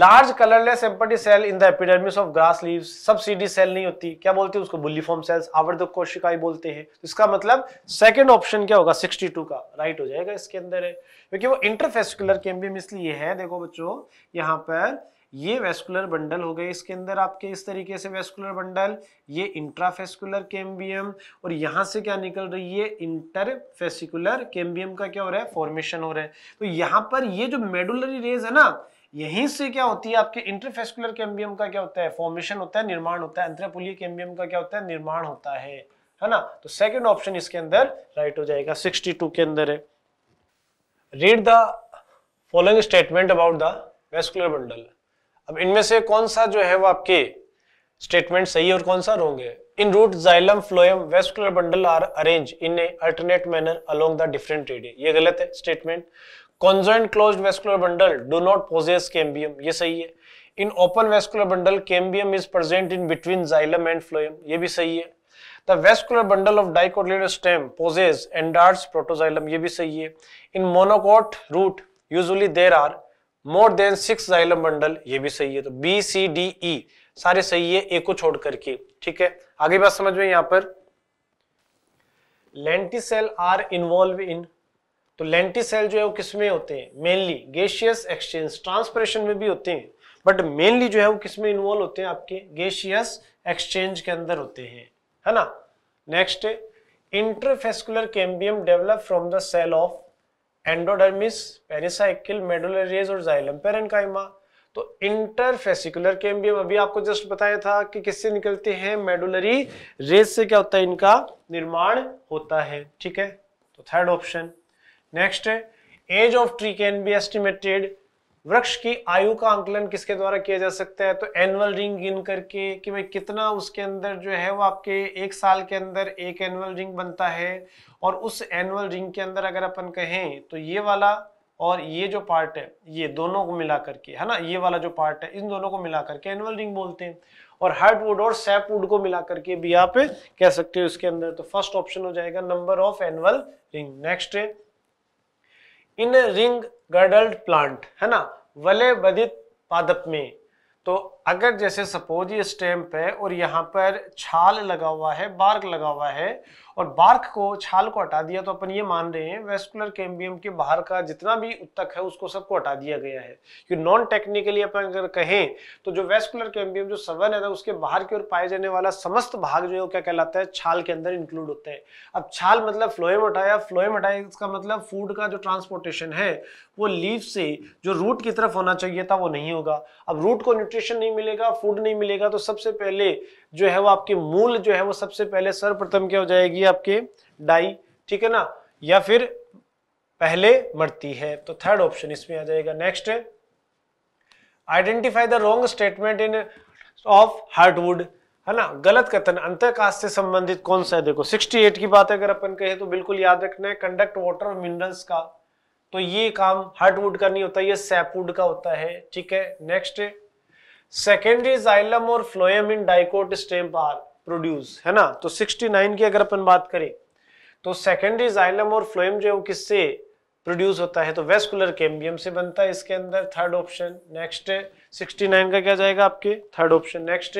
large colourless empty cell in the epidermis of grass leave subsidiary cell नहीं होती क्या बोलते हैं उसको बुल्लीफॉर्म सेल्स आवर्धक कोशिकाएं बोलते हैं तो इसका मतलब सेकेंड ऑप्शन क्या होगा 62 का राइट right हो जाएगा इसके अंदर है क्योंकि वो इंटरफेस्कुलर केम्बियम इसलिए है देखो बच्चों यहाँ पर ये वेस्कुलर बंडल हो गए इसके अंदर आपके इस तरीके से वेस्कुलर बंडल ये इंट्राफेस्कुलर केम्बियम और यहाँ से क्या निकल रही है इंटरफेसिकुलर केम्बियम का क्या हो रहा है फॉर्मेशन हो रहा है तो यहाँ पर ये जो मेडुलरी रेज है ना यहीं से क्या होती है आपके इंटरफेस्कुलर केम्बियम का क्या होता है फॉर्मेशन होता है निर्माण होता है अंतरपुलीय केम्बियम का क्या होता है निर्माण होता है है ना तो सेकंड ऑप्शन इसके अंदर राइट हो जाएगा 62 के अंदर है read the following statement about the vascular bundle अब इनमें से कौन सा जो है वो आपके स्टेटमेंट सही और कौन सा रोंग है in root xylem phloem vascular bundle are arrange in a alternate manner along the different radii ये गलत है statement conjoint close vascular bundle do not possess cambium ये सही है in open vascular bundle cambium is present in between xylem and phloem ये भी सही है The vascular bundle of dicotyledonous stem possesses endarts protoxylum. ये भी सही है. In monocot root, usually there are more than six xylem bundle ये भी सही है तो बी सी डी ई सारे सही है ए को छोड़ करके ठीक है आगे बात समझ में यहां पर सेल आर इन्वॉल्व इन तो सेल जो है वो किसमें होते हैं मेनली गेशियस एक्सचेंज ट्रांसप्रेशन में भी होते हैं बट मेनली जो है वो किसमें इन्वॉल्व होते हैं आपके गेशियस एक्सचेंज के अंदर होते हैं है ना next interfascicular cambium develop from the cell of endodermis pericycle medullary rays और जाइलम पेरेन्काइमा तो इंटरफेसिकुलर केम्बियम अभी आपको जस्ट बताया था कि किससे निकलते हैं मेडुलरी रेज से क्या होता है इनका निर्माण होता है ठीक है तो थर्ड ऑप्शन नेक्स्ट है age of tree can be estimated वृक्ष की आयु का आंकलन किसके द्वारा किया जा सकता है तो एनुअल रिंग गिन करके कि भाई कितना उसके अंदर जो है वो आपके एक साल के अंदर एक एनुअल रिंग बनता है और उस एनुअल रिंग के अंदर अगर अपन कहें तो ये वाला और ये जो पार्ट है ये दोनों को मिला करके है ना ये वाला जो पार्ट है इन दोनों को मिला करके एनुअल रिंग बोलते हैं और वुड और वुड को मिला करके भी आप कह सकते हो इसके अंदर तो फर्स्ट ऑप्शन हो जाएगा number of annual ring next in ring girdled plant है ना वले बदित पादप में तो अगर जैसे सपोज ये स्टैम्प है और यहाँ पर छाल लगा हुआ है बार्क लगा हुआ है और बार्क को छाल को हटा दिया तो अपन ये मान रहे हैं वेस्कुलर कैम्बियम के बाहर का जितना भी उत्तक है उसको सबको हटा दिया गया है क्योंकि नॉन टेक्निकली अपन अगर कहें तो जो वेस्कुलर कैम्बियम जो सवन है ना उसके बाहर की ओर पाए जाने वाला समस्त भाग जो है वो क्या कहलाता है छाल के अंदर इंक्लूड होता है अब छाल मतलब फ्लोएम हटाया फ्लोएम हटाया इसका मतलब फूड का जो ट्रांसपोर्टेशन है वो लीव से जो रूट की तरफ होना चाहिए था वो नहीं होगा अब रूट को न्यूट्रिशन नहीं मिलेगा फूड नहीं मिलेगा तो सबसे पहले जो है वो आपके मूल जो है वो सबसे पहले सर्वप्रथम क्या हो जाएगी आपके डाई ठीक है ना या फिर पहले मरती है तो थर्ड ऑप्शन इसमें आ जाएगा next identify the wrong statement in of heartwood है ना गलत कथन अंतरकाश से संबंधित कौन सा है देखो 68 की बात अगर अपन कहें तो बिल्कुल याद रखना है कंडक्ट वाटर और मिनरल्स का तो ये काम हार्टवुड का नहीं होता ये सैपवुड का होता है ठीक है नेक्स्ट सेकेंडरी जाइलम और phloem in dicot stem are produce है ना तो 69 की अगर अपन बात करें तो सेकेंडरी जाइलम और फ्लोएम जो है वो किससे प्रोड्यूस होता है तो वेस्कुलर कैम्बियम से बनता है इसके अंदर थर्ड ऑप्शन नेक्स्ट 69 का क्या जाएगा आपके third option next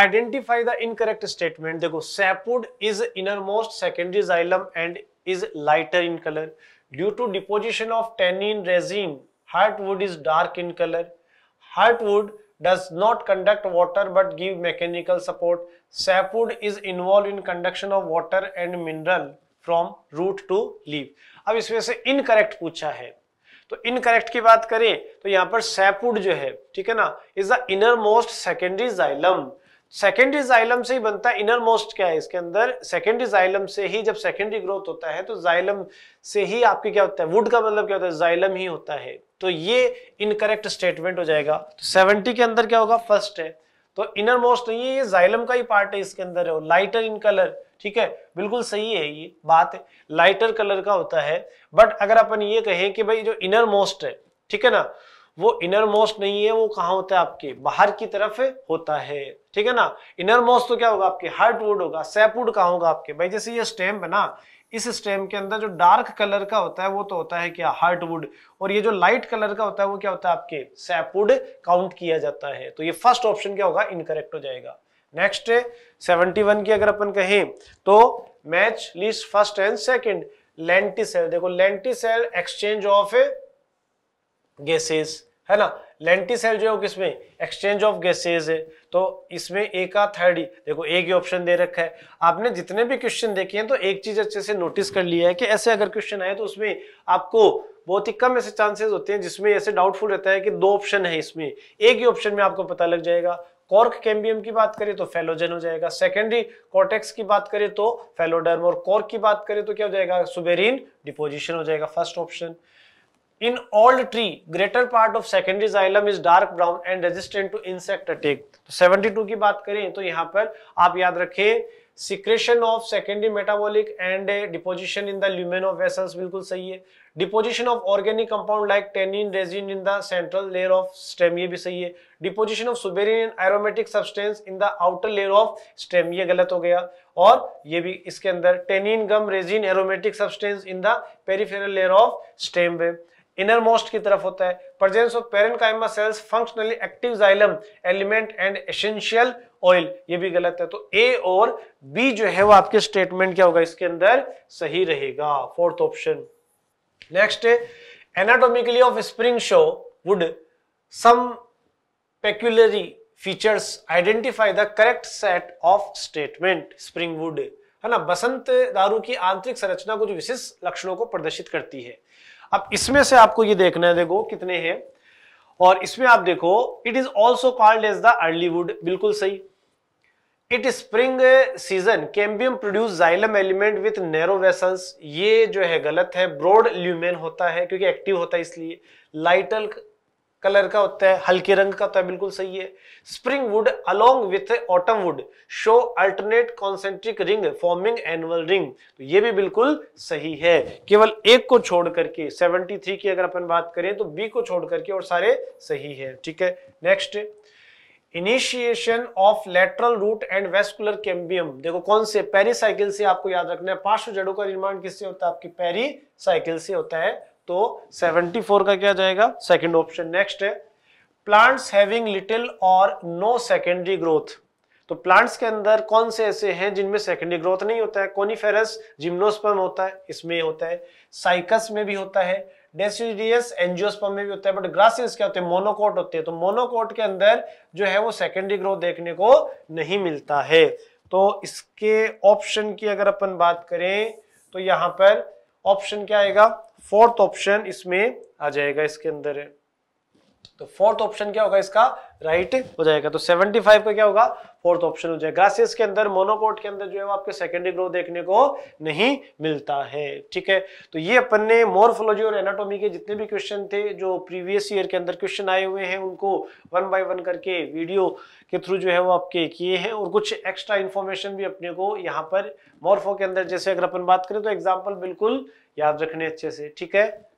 identify the incorrect statement देखो sapwood is inner most secondary xylem and is lighter in colour due to deposition of tannin resin heartwood is dark in colour heartwood does not conduct water but give mechanical support. Sapwood is involved in conduction of water and mineral from root to leaf. अब इसमें से incorrect पूछा है तो incorrect की बात करें तो यहां पर सैपुड जो है ठीक है ना is the inner most secondary xylem secondary xylem से ही बनता है इनर मोस्ट क्या है इसके अंदर सेकेंडरी जाइलम से ही जब सेकेंडरी ग्रोथ होता है तो जाइलम से ही आपके क्या होता है वुड का मतलब क्या होता है जाइलम ही होता है तो ये इनकरेक्ट स्टेटमेंट हो जाएगा तो सेवेंटी के अंदर क्या होगा फर्स्ट है तो इनर मोस्ट नहीं है ये जाइलम का ही पार्ट है इसके अंदर है लाइटर इन कलर ठीक है बिल्कुल सही है ये बात है लाइटर कलर का होता है बट अगर अपन ये कहें कि भाई जो इनर मोस्ट है ठीक है ना वो इनर मोस्ट नहीं है वो कहाँ होता है आपके बाहर की तरफ है, होता है ठीक है ना इनर मोस्ट तो क्या होगा आपके हार्ट वुड होगा सैपवुड कहाँ होगा आपके भाई जैसे ये स्टेम है ना इस स्टेम के अंदर जो डार्क कलर का होता है वो तो होता है क्या हार्टवुड और ये जो लाइट कलर का होता है वो क्या होता है आपके सैपवुड काउंट किया जाता है तो ये फर्स्ट ऑप्शन क्या होगा इनकरेक्ट हो जाएगा नेक्स्ट सेवेंटी वन की अगर अपन कहें तो match list first and second lenticel देखो lenticel exchange of gases है ना लेंटिसेल जो है वो किसमें एक्सचेंज ऑफ गैसेज है तो इसमें का थर्ड ही e, देखो एक ही ऑप्शन दे रखा है आपने जितने भी क्वेश्चन देखे हैं तो एक चीज अच्छे से नोटिस कर लिया है कि ऐसे अगर क्वेश्चन आए तो उसमें आपको बहुत ही कम ऐसे चांसेस होते हैं जिसमें ऐसे डाउटफुल रहता है कि दो ऑप्शन है इसमें एक ही ऑप्शन में आपको पता लग जाएगा कॉर्क कैम्बियम की बात करें तो फेलोजन हो जाएगा सेकेंडरी कॉटेक्स e, की बात करें तो फेलोडर्म और कॉर्क की बात करें तो क्या हो जाएगा सुबेरिन डिपोजिशन हो जाएगा first option in old tree greater part of secondary xylem is dark brown and resistant to insect attack तो 72 की बात करें तो यहां पर आप याद रखें secretion of secondary metabolic and deposition in the lumen of vessels बिल्कुल सही है deposition of organic compound like tannin resin in the central layer of stem ये भी सही है deposition of suberin and aromatic substance in the outer layer of stem ये गलत हो गया और ये भी इसके अंदर tannin gum resin aromatic substance in the peripheral layer of stem में इनर मोस्ट की तरफ होता है प्रेजेंस ऑफ काइमा cells functionally active xylem element and essential oil ये भी गलत है तो ए और बी जो है वो आपके स्टेटमेंट क्या होगा इसके अंदर सही रहेगा fourth option next anatomically of spring show wood some peculiar features identify the correct set of statement spring wood है ना बसंत दारू की आंतरिक संरचना कुछ विशिष्ट लक्षणों को प्रदर्शित करती है अब इसमें से आपको ये देखना है देखो कितने हैं और इसमें आप देखो it is also called as the early wood बिल्कुल सही it spring season cambium produce xylem element with narrow vessels ये जो है गलत है ब्रॉड ल्यूमेन होता है क्योंकि एक्टिव होता है इसलिए लाइटल कलर का होता है हल्के रंग का होता है बिल्कुल सही है spring wood along with autumn wood show alternate concentric ring forming annual ring तो ये भी बिल्कुल सही है केवल एक को छोड़ करके 73 की अगर अपन बात करें तो बी को छोड़ करके और सारे सही है ठीक है next initiation of lateral root and vascular cambium देखो कौन से पेरी साइकिल से आपको याद रखना है पार्श्व जड़ों का निर्माण किससे होता है आपकी पेरी साइकिल से होता है तो 74 का क्या जाएगा सेकंड ऑप्शन नेक्स्ट है प्लांट्स हैविंग लिटिल और नो सेकेंडरी ग्रोथ तो प्लांट्स के अंदर कौन से ऐसे हैं जिनमें सेकेंडरी ग्रोथ नहीं होता है कोनीफेरस जिम्नोस्पर्म होता है इसमें होता है साइकस में भी होता है डेसिडियस एंजियोस्पर्म में भी होता है बट ग्रासेस क्या होते हैं मोनोकोट होते हैं तो मोनोकोट के अंदर जो है वो सेकेंडरी ग्रोथ देखने को नहीं मिलता है तो इसके ऑप्शन की अगर अपन बात करें तो यहां पर ऑप्शन क्या आएगा फोर्थ ऑप्शन इसमें आ जाएगा इसके अंदर है तो फोर्थ ऑप्शन क्या होगा इसका राइट right हो जाएगा तो 75 का क्या होगा फोर्थ ऑप्शन हो जाएगा ग्रासियस के अंदर मोनोकोट के अंदर जो है वो आपके सेकेंडरी ग्रोथ देखने को नहीं मिलता है ठीक है तो ये अपन ने मोर्फोलॉजी और एनाटॉमी के जितने भी क्वेश्चन थे जो प्रीवियस ईयर के अंदर क्वेश्चन आए हुए हैं उनको वन बाय वन करके वीडियो के थ्रू जो है वो आपके किए हैं और कुछ एक्स्ट्रा इन्फॉर्मेशन भी अपने को यहाँ पर मोर्फो के अंदर जैसे अगर अपन बात करें तो एग्जाम्पल बिल्कुल याद रखने अच्छे से ठीक है